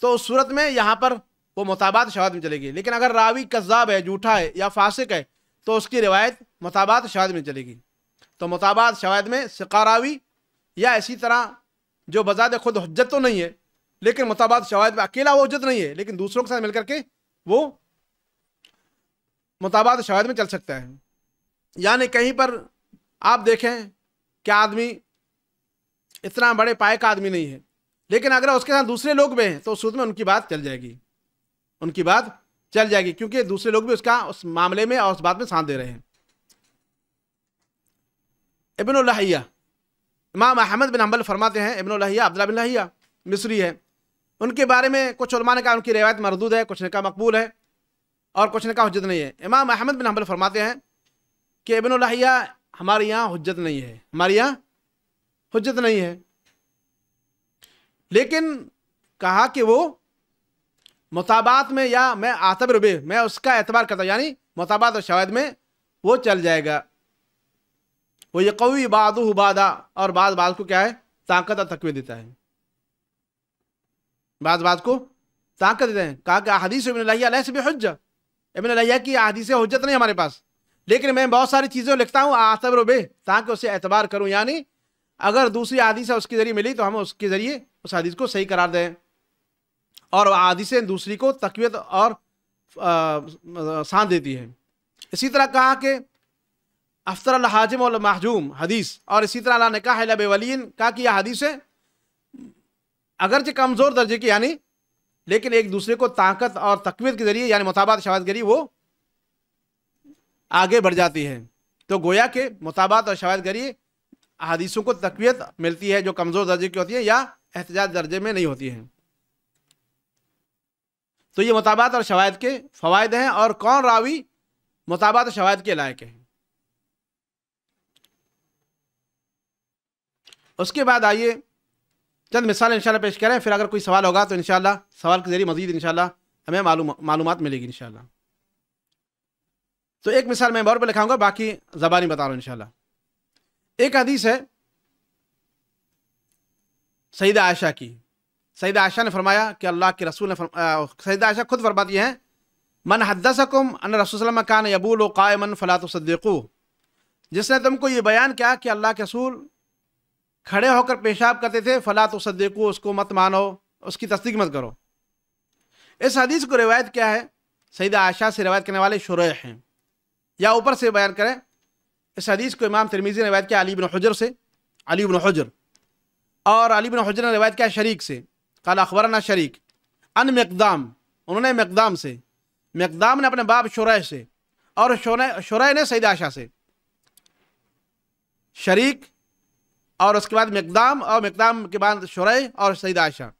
تو اس صورت میں یہاں پر وہ مطابات شواعد میں چلے گی لیکن اگر راوی قذاب ہے جھوٹا ہے یا فاسق ہے تو اس کی روایت مطابات شاعد میں چلے گی تو مطابات شواہد میں سقا راوی یا اسی طرح جو بذات خود حجت تو نہیں ہے لیکن مطابات شواہد میں اکیلا وہ حجت نہیں ہے لیکن دوسروں کے ساتھ مل کر کے وہ مطابات شواہد میں چل سکتا ہے یعنی کہیں پر آپ دیکھیں کہ آدمی اتنا بڑے پائے کا آدمی نہیں ہے لیکن اگر اس کے ساتھ دوسرے لوگ بھی ہیں تو صورت میں ان کی بات چل جائے گی ان کی بات چل جائے گی کیونکہ دوسرے لوگ بھی اس کا اس معاملے میں اور اس بات میں ساتھ دے رہے ہیں ابن الحیہ امام احمد بن حمل فرماتے ہیں ابن عبداللہ بن الحیہ مصری ہے ان کے بارے میں کچھ علماء نے کہا ان کی روایت مردود ہے کچھ نے کہا مقبول ہے اور کچھ نے کہا حجت نہیں ہے امام احمد بن حمل فرماتے ہیں کہ ابن الحیہ ہمارے یہاں حجت نہیں ہے ہمارے یہاں حجت نہیں ہے لیکن کہا کہ وہ مطابات میں یا میں آتب ربے میں اس کا اعتبار کرتا ہوں یعنی مطابات اور شواہد میں وہ چل جائے گا وہ یقینی بادہ اور بعض بعض کو کیا ہے طاقت اور تقوی دیتا ہے بعض بعض کو طاقت دیتے ہیں علیہ سے بھی حج ابن لحایہ کی احادیث حجت نہیں ہمارے پاس لیکن میں بہت ساری چیزیں لکھتا ہوں آتب ربے تاکہ اسے اعتبار کروں یعنی اگر دوسری حادثہ اس کے ذریعے ملی تو ہم اس کے ذریعے اس حادیث کو صحیح قرار دیں اور عادثیں دوسری کو تقویت اور سان دیتی ہے اسی طرح کہا کہ افطر اللہ حاجم المحجوم حدیث اور اسی طرح اللہ نے کہا اہل ولین کہا کہ یہ حدیثیں اگرچہ کمزور درجے کی یعنی لیکن ایک دوسرے کو طاقت اور تقویت کے ذریعے یعنی مطابات شواہد گری وہ آگے بڑھ جاتی ہے تو گویا کہ مطابعت اور شواہد گری حدیثوں کو تقویت ملتی ہے جو کمزور درجے کی ہوتی ہے یا احتجاج درجے میں نہیں ہوتی ہے تو یہ مطابعت اور شواہد کے فوائد ہیں اور کون راوی مطابعت اور شواہد کے علاقے ہیں اس کے بعد آئیے چند مثال انشاءاللہ پیش کر پیش کریں پھر اگر کوئی سوال ہوگا تو انشاءاللہ سوال کے ذریعے مزید انشاءاللہ ہمیں معلوم معلومات ملے گی انشاءاللہ تو ایک مثال میں بور پہ لکھاؤں گا باقی زبانی بتا رہا ہوں انشاءاللہ ایک حدیث ہے سیدہ عائشہ کی سعید عائشہ نے فرمایا کہ اللہ کے رسول نے سعید عائشہ خود فرماتی ہیں من حدثکم ان رسول سلم کان ابول و قائمن من فلاط و جس نے تم کو یہ بیان کیا کہ اللہ کے رسول کھڑے ہو کر پیشاب کرتے تھے فلا و صدیقو اس کو مت مانو اس کی تصدیق مت کرو اس حدیث کو روایت کیا ہے سعید عائشہ سے روایت کرنے والے شرح ہیں یا اوپر سے بیان کریں اس حدیث کو امام ترمیزی نے روایت کیا علی بن حجر سے علی بن حجر اور علی بن حجر نے روایت کیا شریک سے کالا اخبرنا شریک ان مقدام انہوں نے مقدام سے مقدام نے اپنے باپ شرح سے اور شرح نے سعید عائشہ سے شریک اور اس کے بعد مقدام اور مقدام کے بعد شرع اور سعید عائشہ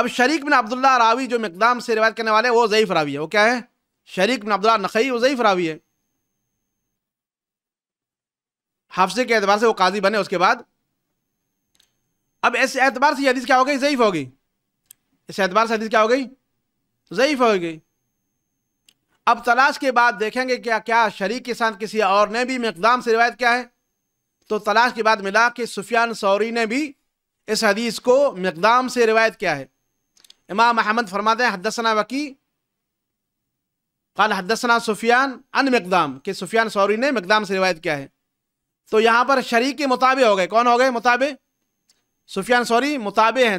اب شریک بن عبداللہ راوی جو مقدام سے روایت کرنے والے وہ ضعیف راوی ہے وہ کیا ہے شریک بن عبداللہ نخی وہ ضعیف راوی ہے حفظے کے اعتبار سے وہ قاضی بنے اس کے بعد اب اس اعتبار سے حدیث کیا ہو گئی ضعیف ہو گئی اس اعتبار سے حدیث کیا ہو گئی ضعیف ہو گئی اب تلاش کے بعد دیکھیں گے کیا کیا شریک کے ساتھ کسی اور نے بھی مقدام سے روایت کیا ہے تو تلاش کے بعد ملا کہ سفیان سوری نے بھی اس حدیث کو مقدام سے روایت کیا ہے امام احمد ہیں حدثنا وکی قال حدثنا سفیان ان مقدام کہ سفیان سوری نے مقدام سے روایت کیا ہے تو یہاں پر شریک کے مطابع ہو گئے کون ہو گئے مطابع سفیان سوری مطابع ہیں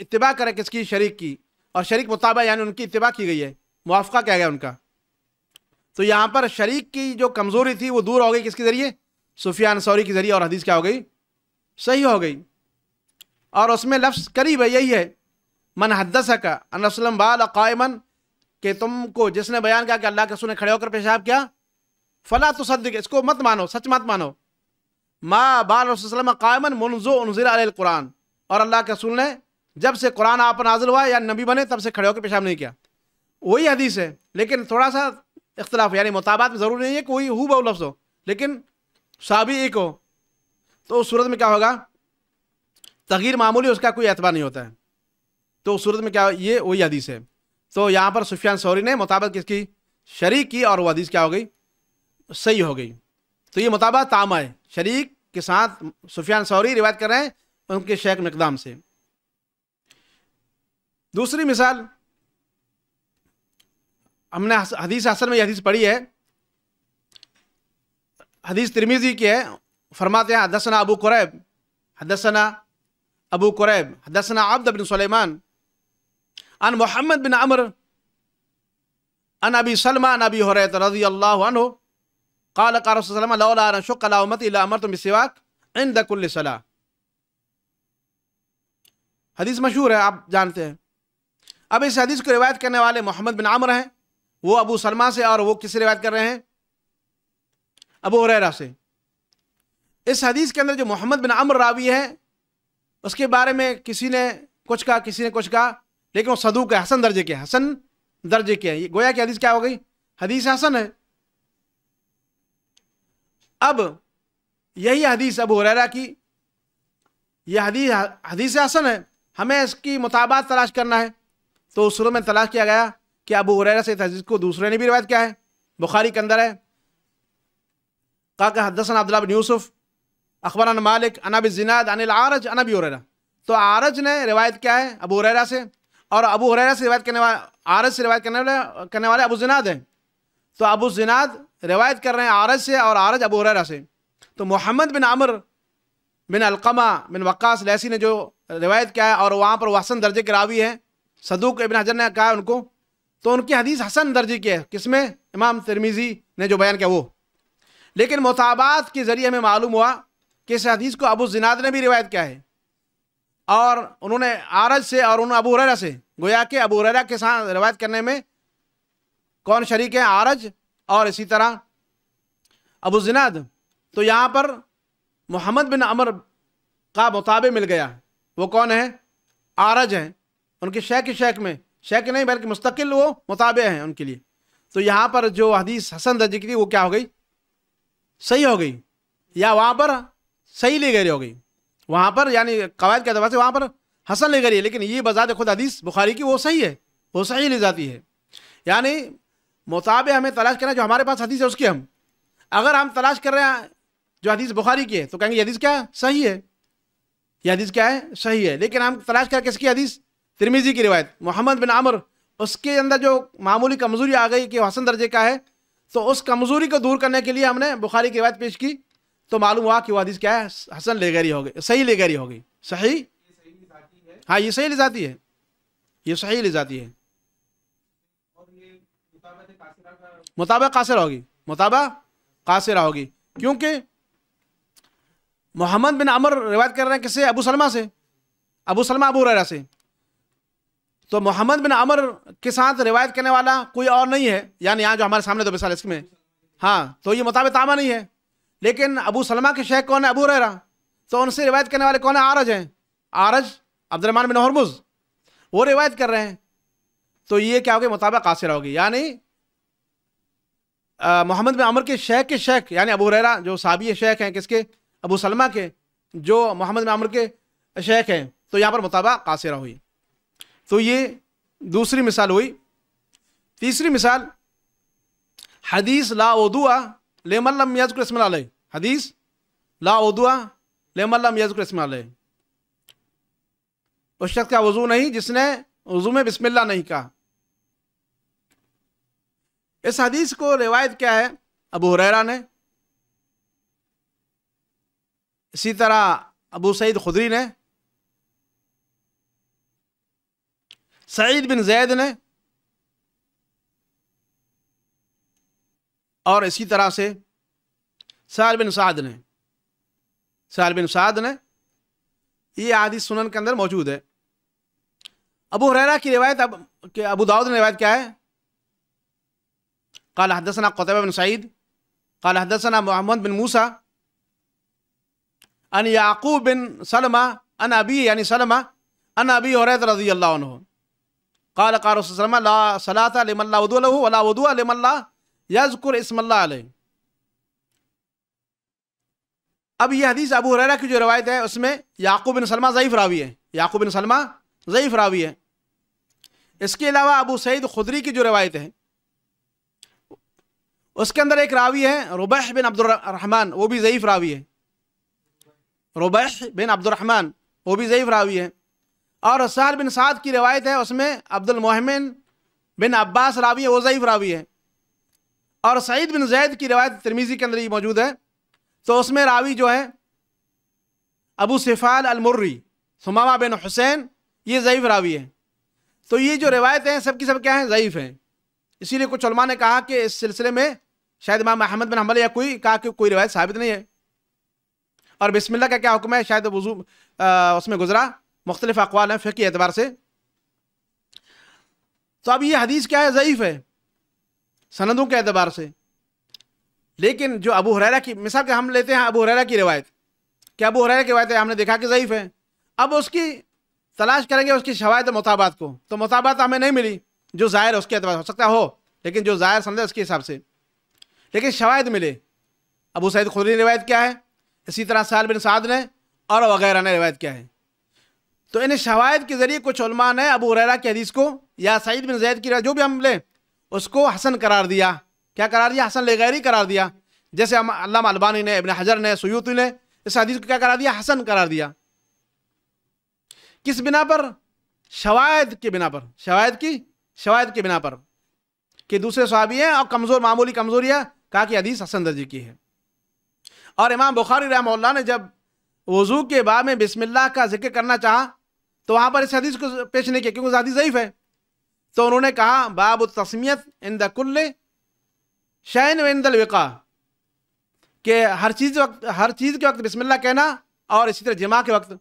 اتباع کرے کس کی شریک کی اور شریک مطابع یعنی ان کی اتباع کی گئی ہے موافقہ کیا گیا ان کا تو یہاں پر شریک کی جو کمزوری تھی وہ دور ہو گئی کس کے ذریعے سفیان سوری کے ذریعے اور حدیث کیا ہو گئی صحیح ہو گئی اور اس میں لفظ قریب ہے یہی ہے من حدثہ ہے کا اللہ بال قائمن کہ تم کو جس نے بیان کیا کہ اللہ کے سنے کھڑے ہو کر پیشاب کیا فلا تو اس کو مت مانو سچ مت مانو ما بال وسلم قائمن منزو انزل علیہ القرآن اور اللہ کے رسول نے جب سے قرآن آپ نازل ہوا یا یعنی نبی بنے تب سے کھڑے ہو کے پیشاب نہیں کیا وہی حدیث ہے لیکن تھوڑا سا اختلاف یعنی مطابعت میں ضرور نہیں ہے کہ وہی ہو بہ لفظ ہو لیکن صحابی ایک ہو تو اس صورت میں کیا ہوگا تغیر معمولی اس کا کوئی اعتبار نہیں ہوتا ہے تو اس صورت میں کیا یہ وہی حدیث ہے تو یہاں پر سفیان سوری نے مطابق کس کی شریک کی اور وہ حدیث کیا ہو گئی صحیح ہو گئی تو یہ مطابع آئے شریک کے ساتھ سفیان سوری روایت کر رہے ہیں ان کے شیخ مقدام سے دوسری مثال ہم نے حدیث حسن میں یہ حدیث پڑھی ہے حدیث ترمیزی کی ہے فرماتے ہیں حدثنا ابو قریب حدثنا ابو قریب حدثنا عبد بن سلیمان ان محمد بن عمر ان ابی سلمان ابی حریت رضی اللہ عنہ قال قال کالکار وسلم اللہ علیہ الحمت اللہ بالسواک عند کل صلاه حدیث مشہور ہے آپ جانتے ہیں اب اس حدیث کو روایت کرنے والے محمد بن عمر ہیں وہ ابو سلمہ سے اور وہ کس سے روایت کر رہے ہیں ابو حریرہ سے اس حدیث کے اندر جو محمد بن عمر راوی ہے اس کے بارے میں کسی نے کچھ کہا کسی نے کچھ کہا لیکن وہ صدوق ہے حسن درجے کے حسن درجے کے ہیں یہ گویا کہ حدیث کیا ہو گئی حدیث حسن ہے اب یہی حدیث ابو حریرہ کی یہ حدیث حدیث حسن ہے ہمیں اس کی مطابعات تلاش کرنا ہے تو صورت میں تلاش کیا گیا کہ ابو حریرہ سے حدیث کو دوسرے نے بھی روایت کیا ہے بخاری کے اندر ہے حدثن عبداللہ بن یوسف مالک انا بزناد زناد العارج انا بی حریرہ تو عارج نے روایت کیا ہے ابو حریرہ سے اور ابو حریرہ سے روایت کرنے والا عارج سے روایت کرنے والے ابو زناد ہیں تو ابو زناد روایت کر رہے ہیں عارض سے اور عارض ابو حریرہ سے تو محمد بن عمر بن القمہ بن وقاص لیسی نے جو روایت کیا ہے اور وہاں پر وہ حسن درجے کے راوی ہے صدوق ابن حجر نے کہا ان کو تو ان کی حدیث حسن درجے کی ہے کس میں امام ترمیزی نے جو بیان کیا وہ لیکن مطابعات کے ذریعے ہمیں معلوم ہوا کہ اس حدیث کو ابو زناد نے بھی روایت کیا ہے اور انہوں نے عارض سے اور انہوں ابو حریرہ سے گویا کہ ابو حریرہ کے ساتھ روایت کرنے میں کون شریک ہے آرج اور اسی طرح ابو زناد تو یہاں پر محمد بن عمر کا مطابع مل گیا ہے وہ کون ہے آرج ہیں ان کے شیخ کی میں شیخ نہیں بلکہ مستقل وہ مطابع ہیں ان کے لیے تو یہاں پر جو حدیث حسن درجی کی تھی وہ کیا ہو گئی صحیح ہو گئی یا وہاں پر صحیح لے گئی ہو گئی وہاں پر یعنی قواعد کے اعتبار سے وہاں پر حسن لے گئی ہے لیکن یہ بذات خود حدیث بخاری کی وہ صحیح ہے وہ صحیح لی جاتی ہے یعنی مطابع ہمیں تلاش ہے جو ہمارے پاس حدیث ہے اس کی ہم اگر ہم تلاش کر رہے ہیں جو حدیث بخاری کی ہے تو کہیں گے یہ حدیث کیا ہے صحیح ہے یہ حدیث کیا ہے صحیح ہے لیکن ہم تلاش کر کس کی حدیث ترمیزی کی روایت محمد بن عمر اس کے اندر جو معمولی کمزوری آ گئی کہ حسن درجے کا ہے تو اس کمزوری کو دور کرنے کے لیے ہم نے بخاری کی روایت پیش کی تو معلوم ہوا کہ وہ حدیث کیا ہے حسن لے ہو ہوگی صحیح لے ہو ہوگی صحیح ہاں یہ صحیح لے جاتی ہے یہ صحیح لے جاتی ہے مطابع قاصر ہوگی مطابع قاصر ہوگی کیونکہ محمد بن عمر روایت کر رہے ہیں کسے ابو سلمہ سے ابو سلمہ ابو ریرا سے تو محمد بن عمر کے ساتھ روایت کرنے والا کوئی اور نہیں ہے یعنی یہاں جو ہمارے سامنے دو مثال اس میں ہاں تو یہ مطابع تامہ نہیں ہے لیکن ابو سلمہ کے شیخ کون ہے ابو ریرہ تو ان سے روایت کرنے والے کون ہیں آرج ہیں آرج عبد الرحمن بن حرمز وہ روایت کر رہے ہیں تو یہ کیا ہوگی مطابق قاصر ہوگی یعنی محمد بن عمر کے شیخ کے شیخ یعنی ابو ریرا جو صحابی شیخ ہیں کس کے ابو سلمہ کے جو محمد بن عمر کے شیخ ہیں تو یہاں پر مطابع قاصرہ ہوئی تو یہ دوسری مثال ہوئی تیسری مثال حدیث لا ادوا لیم اللہ اسم اللہ حدیث لا ادوا لیم اللہ میزک اسم اللہ اس شخص کا وضو نہیں جس نے وضو میں بسم اللہ نہیں کہا اس حدیث کو روایت کیا ہے ابو حریرہ نے اسی طرح ابو سعید خدری نے سعید بن زید نے اور اسی طرح سے سعید بن سعد نے سعید بن سعد نے یہ حدیث سنن کے اندر موجود ہے ابو حریرہ کی روایت اب کہ ابو داود نے روایت کیا ہے قال حدثنا قطبہ بن سعید قال حدثنا محمد بن موسى ان یعقوب بن سلم ان ابی یعنی سلمہ ان ابی قال رضی الله لا صلاة لمن اللہ وضوء له ولا وضوء لمن اللہ یذکر اسم اللہ علیہ اب یہ حدیث ابو حریرہ کی جو روایت ہے اس میں یعقوب بن سلمہ ضعیف راوی ہے یعقوب بن سلمہ ضعیف راوی ہے اس کے علاوہ ابو سعید خدری کی جو روایت ہے اس کے اندر ایک راوی ہے ربح بن عبد الرحمن وہ بھی ضعیف راوی ہے ربح بن عبد الرحمن وہ بھی ضعیف راوی ہے اور سہل بن سعد کی روایت ہے اس میں عبد المحمن بن عباس راوی ہے وہ ضعیف راوی ہے اور سعید بن زید کی روایت ترمیزی کے اندر یہ موجود ہے تو اس میں راوی جو ہے ابو صفال المرری سمامہ بن حسین یہ ضعیف راوی ہے تو یہ جو روایت ہیں سب کی سب کیا ہیں ضعیف ہیں اسی لیے کچھ علماء نے کہا کہ اس سلسلے میں شاید امام احمد بن حمل یا کوئی کہا کہ کوئی روایت ثابت نہیں ہے اور بسم اللہ کا کیا حکم ہے شاید وضو اس میں گزرا مختلف اقوال ہیں فقی اعتبار سے تو اب یہ حدیث کیا ہے ضعیف ہے سندوں کے اعتبار سے لیکن جو ابو حریرہ کی مثال کہ ہم لیتے ہیں ابو حریرہ کی روایت کہ ابو حریرہ کی روایت ہے ہم نے دیکھا کہ ضعیف ہے اب اس کی تلاش کریں گے اس کی شوائد مطابعت کو تو مطابعت ہمیں نہیں ملی جو ظاہر ہے اس کے اعتبار ہو سکتا ہو لیکن جو ظاہر سمجھا اس کے حساب سے لیکن شواہد ملے ابو سعید نے روایت کیا ہے اسی طرح سال بن سعد نے اور وغیرہ نے روایت کیا ہے تو ان شواہد کے ذریعے کچھ علماء نے ابو ریرا کی حدیث کو یا سعید بن زید کی روایت جو بھی ہم لیں اس کو حسن قرار دیا کیا قرار دیا حسن لغری قرار دیا جیسے ہم علامہ البانی نے ابن حجر نے سیوتی نے اس حدیث کو کیا قرار دیا حسن قرار دیا کس بنا پر شواہد کے بنا پر شواہد کی شواہد کی بنا پر کہ دوسرے صحابی ہیں اور کمزور معمولی کمزوری ہے کہا کہ حدیث حسن درجی کی ہے اور امام بخاری رحمہ اللہ نے جب وضو کے بعد میں بسم اللہ کا ذکر کرنا چاہا تو وہاں پر اس حدیث کو پیش نہیں کیا کیونکہ حدیث ضعیف ہے تو انہوں نے کہا باب التسمیت ان دا کل شین و اند الوقا کہ ہر چیز وقت ہر چیز کے وقت بسم اللہ کہنا اور اسی طرح جمع کے وقت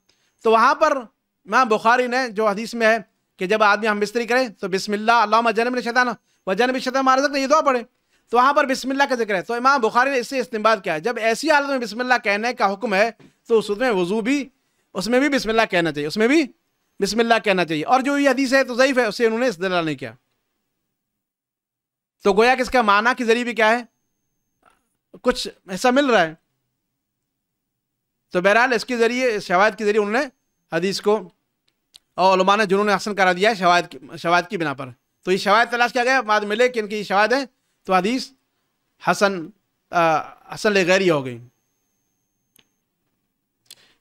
تو وہاں پر امام بخاری نے جو حدیث میں ہے کہ جب آدمی ہم بستری کریں تو بسم اللہ علامہ جنب نے شدہ نہ وجنب شدہ مار سکتے دعا پڑھیں تو وہاں پر بسم اللہ کا ذکر ہے تو امام بخاری نے اس سے استعمال کیا ہے جب ایسی حالت میں بسم اللہ کہنے کا حکم ہے تو اس میں وضو بھی اس میں بھی بسم اللہ کہنا چاہیے اس میں بھی بسم اللہ کہنا چاہیے اور جو یہ حدیث ہے تو ضعیف ہے اسے انہوں نے استدلال نہیں کیا تو گویا کہ اس کا معنی کے ذریعے بھی کیا ہے کچھ ایسا مل رہا ہے تو بہرحال اس کے ذریعے شواہد کے ذریعے انہوں نے حدیث کو اور علماء نے جنہوں نے حسن کرا دیا ہے شواہد کی کی بنا پر تو یہ شواہد تلاش کیا گیا بعد ملے کہ ان کی یہ ہیں ہے تو حدیث حسن حسن غیری ہو گئی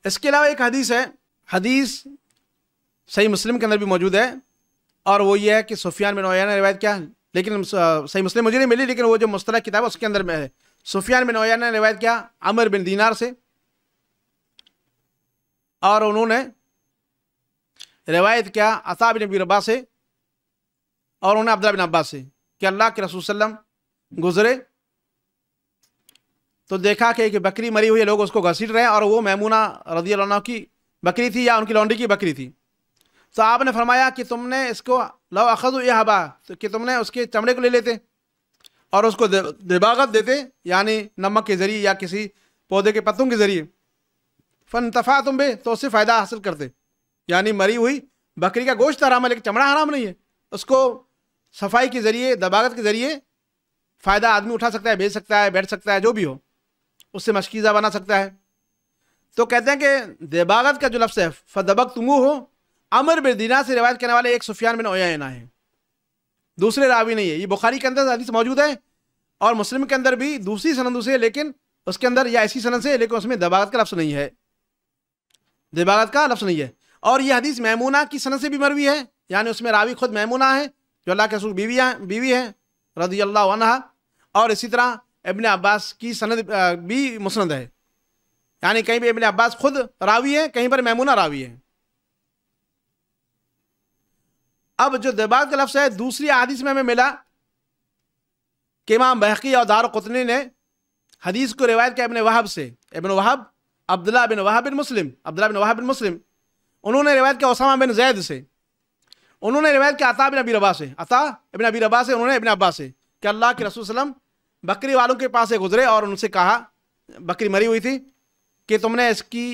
اس کے علاوہ ایک حدیث ہے حدیث صحیح مسلم کے اندر بھی موجود ہے اور وہ یہ ہے کہ سفیان بن نویانہ نے روایت کیا لیکن صحیح مسلم مجھے نہیں ملی لیکن وہ جو مصطلح کتاب ہے اس کے اندر میں ہے سفیان بن نوجان نے روایت کیا عمر بن دینار سے اور انہوں نے روایت کیا بن نبی ربا سے اور انہیں عبداللہ بن عباس سے کہ اللہ کے رسول صلی اللہ علیہ وسلم گزرے تو دیکھا کہ ایک بکری مری ہوئی لوگ اس کو گھسیٹ رہے ہیں اور وہ میمونہ رضی اللہ عنہ کی بکری تھی یا ان کی لونڈی کی بکری تھی تو آپ نے فرمایا کہ تم نے اس کو لو اخذ یہ حبا کہ تم نے اس کے چمڑے کو لے لیتے اور اس کو دباغت دیتے یعنی نمک کے ذریعے یا کسی پودے کے پتوں کے ذریعے فن دفاع تم بھی تو اس سے فائدہ حاصل کرتے یعنی مری ہوئی بکری کا گوشت حرام ہے لیکن چمڑا حرام نہیں ہے اس کو صفائی کے ذریعے دباغت کے ذریعے فائدہ آدمی اٹھا سکتا ہے بیچ سکتا ہے بیٹھ سکتا ہے جو بھی ہو اس سے مشکیزہ بنا سکتا ہے تو کہتے ہیں کہ دباغت کا جو لفظ ہے فدبک تمو ہو امر بدینہ سے روایت کرنے والے ایک سفیان بن نوعیا ہے دوسرے راوی نہیں ہے یہ بخاری کے اندر حدیث موجود ہے اور مسلم کے اندر بھی دوسری سند سے لیکن اس کے اندر یا ایسی سند سے لیکن اس میں دباغت کا لفظ نہیں ہے دباغت کا لفظ نہیں ہے اور یہ حدیث میمونہ کی صنعت سے بھی مروی ہے یعنی اس میں راوی خود میمونہ ہے جو اللہ کے رسول بیوی ہیں بیوی ہیں رضی اللہ عنہ اور اسی طرح ابن عباس کی سند بھی مسند ہے یعنی کہیں بھی ابن عباس خود راوی ہے کہیں پر میمونہ راوی ہے اب جو دباد کا لفظ ہے دوسری حدیث میں ہمیں ملا کہ امام بحقی اور دار قطنی نے حدیث کو روایت کیا ابن وحب سے ابن وحب عبداللہ بن وحب بن مسلم عبداللہ بن وحب بن مسلم انہوں نے روایت کیا اسامہ بن زید سے انہوں نے روایت کیا عطا بن ابی ربا سے عطا ابن ابی ربا سے انہوں نے ابن ابا سے کہ اللہ کے رسول سلم بکری والوں کے پاس سے گزرے اور ان سے کہا بکری مری ہوئی تھی کہ تم نے اس کی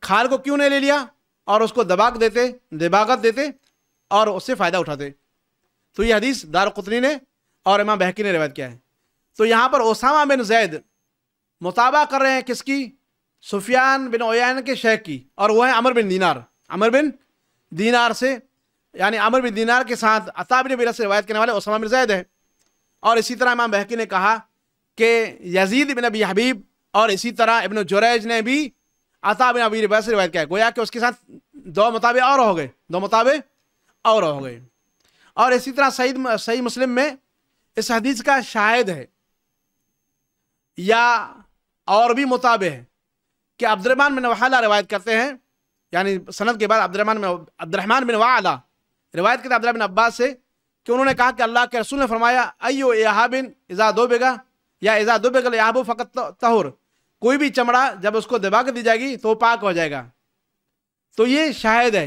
کھال کو کیوں نہیں لے لیا اور اس کو دباغ دیتے دباغت دیتے اور اس سے فائدہ اٹھاتے تو یہ حدیث دار قطنی نے اور امام بہکی نے روایت کیا ہے تو یہاں پر اسامہ بن زید مطابع کر رہے ہیں کس کی سفیان بن اویان کے شیخ کی اور وہ ہیں عمر بن دینار عمر بن دینار سے یعنی عمر بن دینار کے ساتھ بن بیرہ سے روایت کرنے والے اسمام بن زید ہے اور اسی طرح امام بحقی نے کہا کہ یزید بن ابی حبیب اور اسی طرح ابن جریج نے بھی بن ابی روایت سے روایت کیا گویا کہ اس کے ساتھ دو مطابع اور ہو گئے دو مطابع اور ہو گئے اور اسی طرح سعید صحیح مسلم میں اس حدیث کا شاہد ہے یا اور بھی مطابع ہیں کہ عبد الرحمن بن وحالہ روایت کرتے ہیں یعنی سند کے بعد عبد الرحمن بن وعلا روایت کرتے عباس سے کہ انہوں نے کہا کہ اللہ کے رسول نے فرمایا ایو احابن ازا دو بیگا یا ازا دو بیگا فقط تہور کوئی بھی چمڑا جب اس کو دبا کر دی جائے گی تو وہ پاک ہو جائے گا تو یہ شاید ہے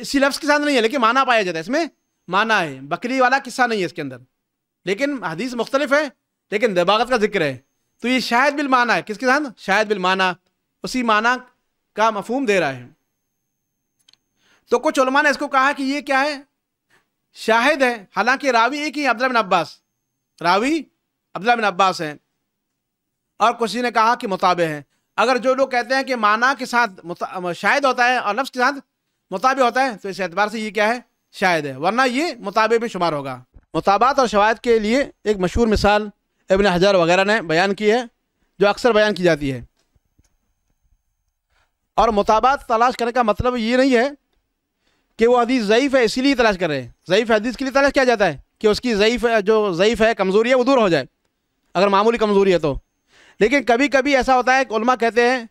اسی لفظ کے ساتھ نہیں ہے لیکن معنی پایا جاتا ہے اس میں معنی ہے بکری والا قصہ نہیں ہے اس کے اندر لیکن حدیث مختلف ہے لیکن دباغت کا ذکر ہے تو یہ شاید بالمعنی ہے کس کے ساتھ شاید بالمعنی اسی معنی کا مفہوم دے رہا ہے تو کچھ علماء نے اس کو کہا کہ یہ کیا ہے شاہد ہے حالانکہ راوی ایک ہی عبداللہ بن عباس راوی عبداللہ بن عباس ہیں اور کسی نے کہا کہ مطابع ہیں اگر جو لوگ کہتے ہیں کہ معنی کے ساتھ شاہد ہوتا ہے اور لفظ کے ساتھ مطابع ہوتا ہے تو اس اعتبار سے یہ کیا ہے شاہد ہے ورنہ یہ مطابع میں شمار ہوگا مطابعات اور شواہد کے لیے ایک مشہور مثال ابن حجر وغیرہ نے بیان کی ہے جو اکثر بیان کی جاتی ہے اور مطابعت تلاش کرنے کا مطلب یہ نہیں ہے کہ وہ حدیث ضعیف ہے اسی لیے تلاش کر رہے ہیں ضعیف حدیث کے لیے تلاش کیا جاتا ہے کہ اس کی ضعیف ہے جو ضعیف ہے کمزوری ہے وہ دور ہو جائے اگر معمولی کمزوری ہے تو لیکن کبھی کبھی ایسا ہوتا ہے کہ علماء کہتے ہیں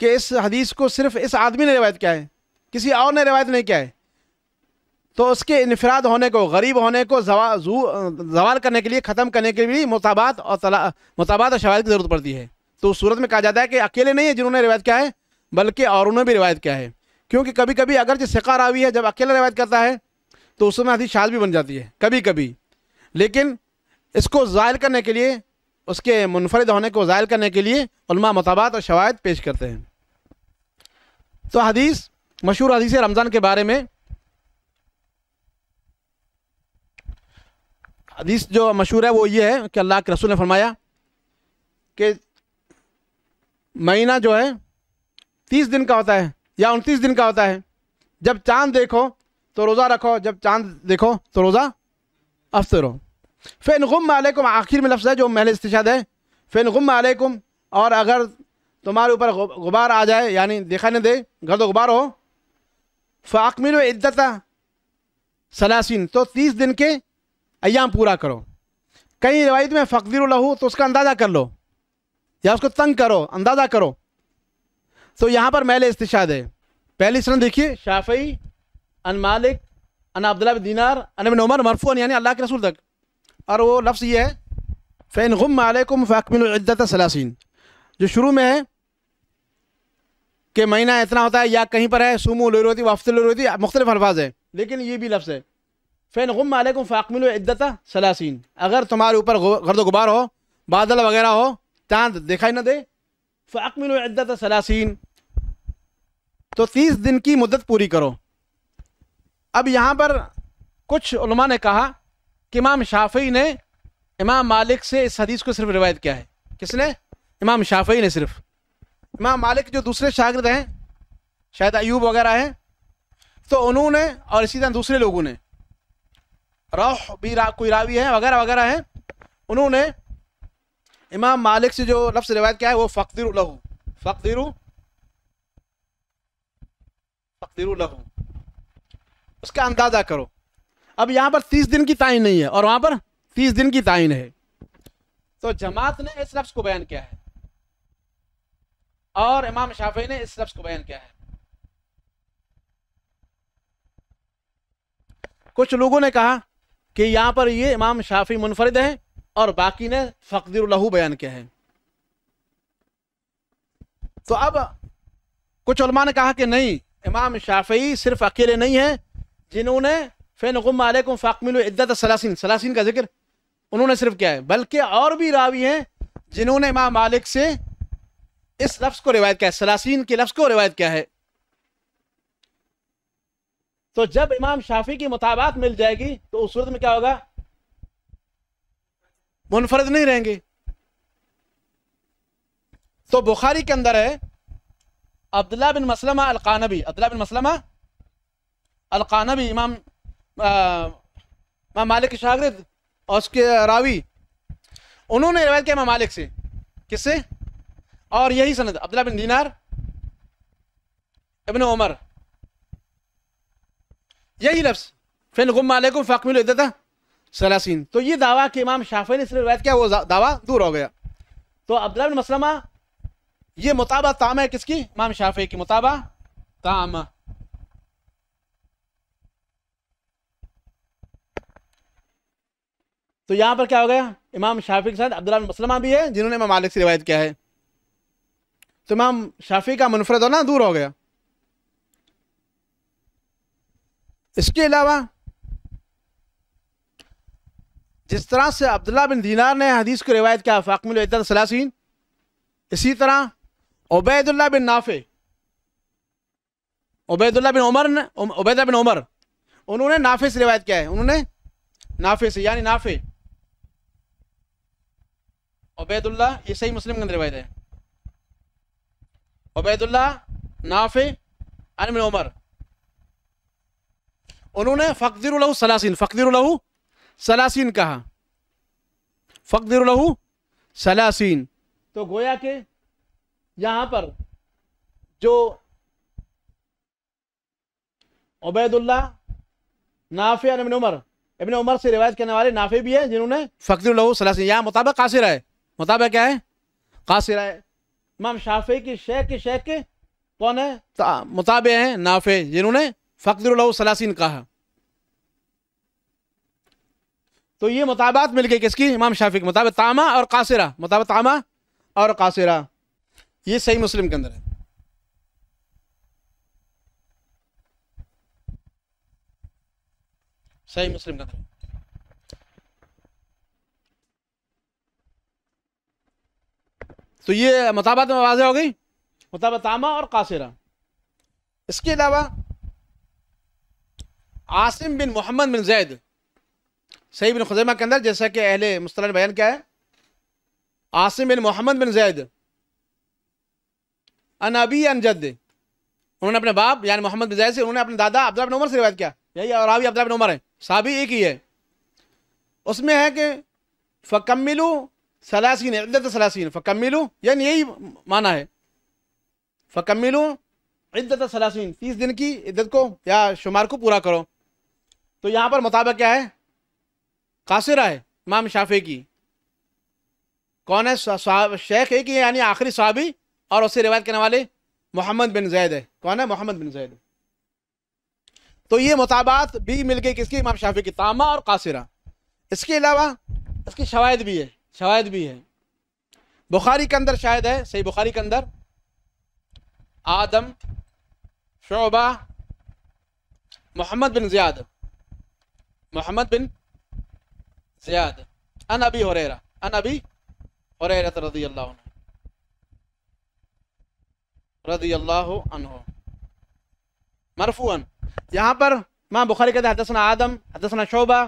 کہ اس حدیث کو صرف اس آدمی نے روایت کیا ہے کسی اور نے روایت نہیں کیا ہے تو اس کے انفراد ہونے کو غریب ہونے کو زوال کرنے کے لیے ختم کرنے کے لیے مطابعت اور مطابعت اور شواہد کی ضرورت پڑتی ہے تو اس صورت میں کہا جاتا ہے کہ اکیلے نہیں ہیں جنہوں نے روایت کیا ہے بلکہ اوروں نے بھی روایت کیا ہے کیونکہ کبھی کبھی اگر جی راوی ہے جب اکیلا روایت کرتا ہے تو اس میں حدیث بھی بن جاتی ہے کبھی کبھی لیکن اس کو ظاہر کرنے کے لیے اس کے منفرد ہونے کو ظاہر کرنے کے لیے علماء مطابات اور شوائد پیش کرتے ہیں تو حدیث مشہور حدیث رمضان کے بارے میں حدیث جو مشہور ہے وہ یہ ہے کہ اللہ کے رسول نے فرمایا کہ مہینہ جو ہے تیس دن کا ہوتا ہے یا انتیس دن کا ہوتا ہے جب چاند دیکھو تو روزہ رکھو جب چاند دیکھو تو روزہ افسر ہو غم علیکم آخر میں لفظ ہے جو محل استشاد ہے فین غم علیکم اور اگر تمہارے اوپر غبار آ جائے یعنی دیکھا نہ دے گرد و غبار ہو فعق و عدت سلاسین تو تیس دن کے ایام پورا کرو کئی روایت میں فقد الحو تو اس کا اندازہ کر لو یا اس کو تنگ کرو اندازہ کرو تو یہاں پر میلے استشاد ہے پہلی سرن دیکھیے شافعی ان ان مالک عبداللہ بن دینار ان ابن عمر مرفون یعنی اللہ کے رسول تک اور وہ لفظ یہ ہے فین غم علیہ کو العدت سلاسین جو شروع میں ہے کہ مہینہ اتنا ہوتا ہے یا کہیں پر ہے سومو لے رہتی وفت لو رہتی مختلف الفاظ ہیں لیکن یہ بھی لفظ ہے فین غم ملیکم العدت سلاسین اگر تمہارے اوپر غرد و غبار ہو بادل وغیرہ ہو چاند دکھائی نہ دے العدت سلاسین تو تیس دن کی مدت پوری کرو اب یہاں پر کچھ علماء نے کہا کہ امام شافعی نے امام مالک سے اس حدیث کو صرف روایت کیا ہے کس نے امام شافعی نے صرف امام مالک جو دوسرے شاگرد ہیں شاید ایوب وغیرہ ہیں تو انہوں نے اور اسی طرح دوسرے لوگوں نے روح را کوئی راوی ہے وغیرہ وغیرہ ہیں انہوں نے امام مالک سے جو لفظ روایت کیا ہے وہ فقدر الہو فقدر تقدیر الحو اس کا اندازہ کرو اب یہاں پر تیس دن کی تعین نہیں ہے اور وہاں پر تیس دن کی تعین ہے تو جماعت نے اس لفظ کو بیان کیا ہے اور امام شافی نے اس لفظ کو بیان کیا ہے کچھ لوگوں نے کہا کہ یہاں پر یہ امام شافی منفرد ہے اور باقی نے فقدر الحو بیان کیا ہے تو اب کچھ علماء نے کہا کہ نہیں امام شافعی صرف اکیلے نہیں ہیں جنہوں نے فین غم علیکم فاق عدت سلاسین سلاسین کا ذکر انہوں نے صرف کیا ہے بلکہ اور بھی راوی ہیں جنہوں نے امام مالک سے اس لفظ کو روایت کیا ہے سلاسین کے لفظ کو روایت کیا ہے تو جب امام شافی کی مطابعات مل جائے گی تو اس صورت میں کیا ہوگا منفرد نہیں رہیں گے تو بخاری کے اندر ہے عبداللہ بن مسلمہ القانبی عبداللہ بن مسلمہ القانبی امام مالک کے شاگرد کیا امام مالک سے کس سے اور یہی سند عبداللہ بن دینار ابن عمر یہی لفظ فن غم علیکم فخمی العدت سلاسین تو یہ دعویٰ کہ امام نے روایت کیا وہ دعویٰ دور ہو گیا تو عبداللہ بن مسلمہ یہ مطابہ تام ہے کس کی امام شافعی کی مطابہ تام تو یہاں پر کیا ہو گیا امام شافی کے ساتھ عبداللہ مسلمہ بھی ہے جنہوں نے مالک سے روایت کیا ہے تو امام شافی کا منفرد ہونا دور ہو گیا اس کے علاوہ جس طرح سے عبداللہ بن دینار نے حدیث کو روایت کیا فاقم سلاسین اسی طرح عبید اللہ بن نافع عبید اللہ بن عمر نے عبید بن عمر انہوں نے نافع سے روایت کیا ہے انہوں نے نافع سے یعنی نافع عبید اللہ یہ صحیح مسلم کے اندر روایت ہے عبید اللہ نافع عن بن عمر انہوں نے فقدر الحو سلاسین فقدر الحو سلاسین کہا فقدر الح سلاسین تو گویا کہ یہاں پر جو عبید اللہ نافع ابن عمر ابن عمر سے روایت کرنے والے نافع بھی ہیں جنہوں نے فخر علیہ وسلم یہاں مطابق قاصر ہے مطابق کیا ہے قاصر ہے امام شافعی کی شیخ کے شیخ کے کون ہے مطابع ہیں نافع جنہوں نے فخر اللہ وسلم کہا تو یہ مطابعات مل گئی کس کی امام شافی کے مطابق تامہ اور قاصرہ مطابق تامہ اور قاصرہ یہ صحیح مسلم کے اندر ہے صحیح مسلم کے اندر تو یہ مطابعت میں واضح ہو گئی مطابعت تامہ اور قاصرہ اس کے علاوہ عاصم بن محمد بن زید صحیح بن خزیمہ کے اندر جیسا کہ اہل نے بیان کیا ہے عاصم بن محمد بن زید ان انجد انہوں نے اپنے باپ یعنی محمد سے انہوں نے اپنے دادا عبداللہ بن عمر سے روایت کیا یہی اور آبی بن عمر ہیں صحابی ایک ہی ہے اس میں ہے کہ فکملو سلاسین عدت سلاسین فکملو یعنی یہی معنی ہے فکملو عدت سلاسین تیس دن کی عدت کو یا شمار کو پورا کرو تو یہاں پر مطابق کیا ہے قاصرہ ہے امام شافے کی کون ہے شیخ ایک ہی ہے یعنی آخری صحابی اور اسے روایت کرنے والے محمد بن زید ہے کون ہے محمد بن زید تو یہ مطابعات بھی مل گئے کس کی امام شافی کی تامہ اور قاصرہ اس کے علاوہ اس کی شوائد بھی ہے شوائد بھی ہے بخاری کے اندر شاید ہے صحیح بخاری کے اندر آدم شعبہ محمد بن زیاد محمد بن زیاد ان ابی حریرا ان ابی رضی اللہ عنہ رضی اللہ عنہ مرفون یہاں پر ماں بخاری کہتے ہیں حدثنا آدم حدثنا شعبہ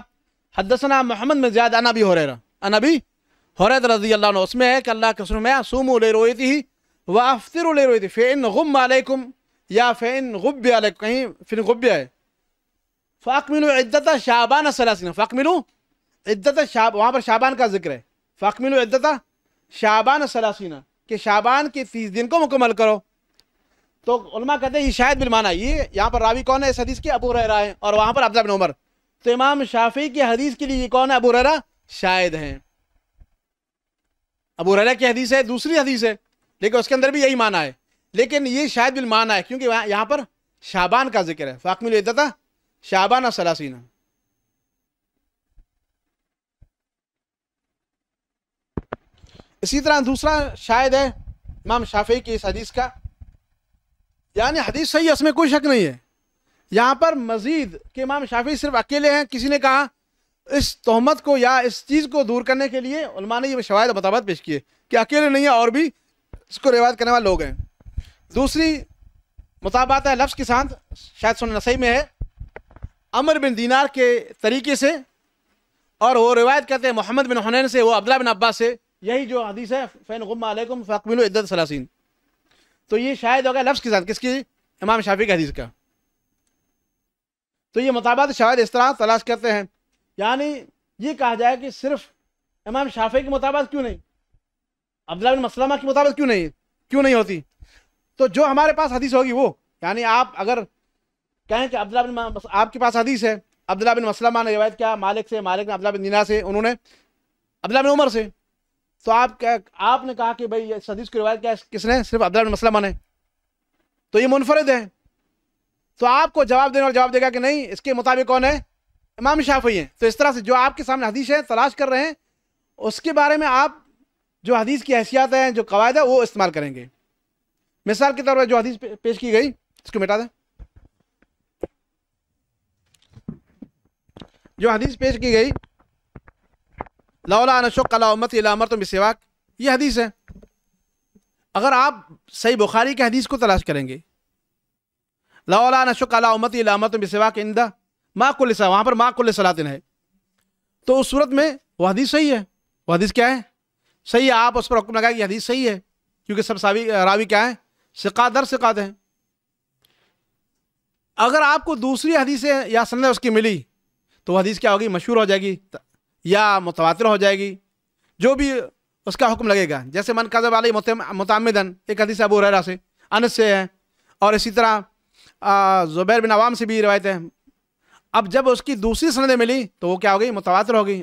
حدثنا محمد میں زیادہ انا بھی ہو رہے نا ان بھی ہو رہے رضی اللہ عنہ اس میں ہے کہ اللہ کے سنو میں سومو لے روئی تھی و تھی فین غم علیکم یا فین غب علیکم کہیں فین غب ہے عدت شعبان سلاسین سلاسینہ عدت شعب وہاں پر شعبان کا ذکر ہے فاک عدت شعبان سلاسینہ کہ شعبان کے تیس دن کو مکمل کرو تو علماء کہتے ہیں یہ شاید بالمانا یہ یہاں پر راوی کون ہے اس حدیث کی ابو رحرا ہے اور وہاں پر بن عمر تو امام شافی کی حدیث کے لیے کون ہے ابو رحرا شاید ہیں ابو رحرا کی حدیث ہے دوسری حدیث ہے لیکن اس کے اندر بھی یہی مانا ہے لیکن یہ شاید بالمانا ہے کیونکہ یہاں پر شابان کا ذکر ہے فاک میں شابان اور سلاسینہ اسی طرح دوسرا شاید ہے امام شافی کی اس حدیث کا یعنی حدیث صحیح ہے اس میں کوئی شک نہیں ہے یہاں پر مزید کہ امام شافی صرف اکیلے ہیں کسی نے کہا اس تہمت کو یا اس چیز کو دور کرنے کے لیے علماء نے یہ شوائد مطابقت پیش کیے کہ اکیلے نہیں ہیں اور بھی اس کو روایت کرنے والے لوگ ہیں دوسری مطابات ہے لفظ کے سانت شاید سن نسائی میں ہے امر بن دینار کے طریقے سے اور وہ روایت کرتے ہیں محمد بن حنین سے وہ عبداللہ بن عباس سے یہی جو حدیث ہے فین غم علیکم فکمین العدت ثلاثین تو یہ شاید ہوگا لفظ کے ساتھ کس کی امام شافی کے حدیث کا تو یہ مطابعت شاید اس طرح تلاش کرتے ہیں یعنی یہ کہا جائے کہ صرف امام شافی کی مطابعت کیوں نہیں عبداللہ بن مسلمہ کی مطابعت کیوں نہیں کیوں نہیں ہوتی تو جو ہمارے پاس حدیث ہوگی وہ یعنی آپ اگر کہیں کہ عبداللہ عبدلہ آپ کے پاس حدیث ہے عبداللہ بن مسلمہ نے روایت کیا مالک سے مالک نے عبداللہ بن دینا سے انہوں نے عبداللہ بن عمر سے تو آپ کیا آپ نے کہا کہ بھائی حدیث کی روایت کیا کس نے صرف عبداللہ بن مسلم ہیں تو یہ منفرد ہے تو آپ کو جواب دینا اور جواب دے گا کہ نہیں اس کے مطابق کون ہے امام ہوئی ہیں تو اس طرح سے جو آپ کے سامنے حدیث ہیں تلاش کر رہے ہیں اس کے بارے میں آپ جو حدیث کی حیثیت ہیں جو قواعد ہے وہ استعمال کریں گے مثال کے طور پر جو حدیث پیش کی گئی اس کو مٹا دیں جو حدیث پیش کی گئی لاعلان شوق علامت علامت المس یہ حدیث ہے اگر آپ صحیح بخاری کے حدیث کو تلاش کریں گے اللہ علامت تو المسواق ایندہ ماں کلِ وہاں پر ماں کلِ صلاحطن ہے تو اس صورت میں وہ حدیث صحیح ہے وہ حدیث کیا ہے صحیح ہے آپ اس پر حکم لگائے حدیث صحیح ہے کیونکہ سب ساوی راوی کیا ہیں سقا در سکات ہیں اگر آپ کو دوسری حدیثیں یا سنت اس کی ملی تو وہ حدیث کیا ہوگی مشہور ہو جائے گی یا متواتر ہو جائے گی جو بھی اس کا حکم لگے گا جیسے من قذب علی متعمدن ایک حدیث ابو سے انس سے ہے اور اسی طرح زبیر بن عوام سے بھی روایت ہے اب جب اس کی دوسری سندیں ملی تو وہ کیا ہو گئی متواتر ہو گئی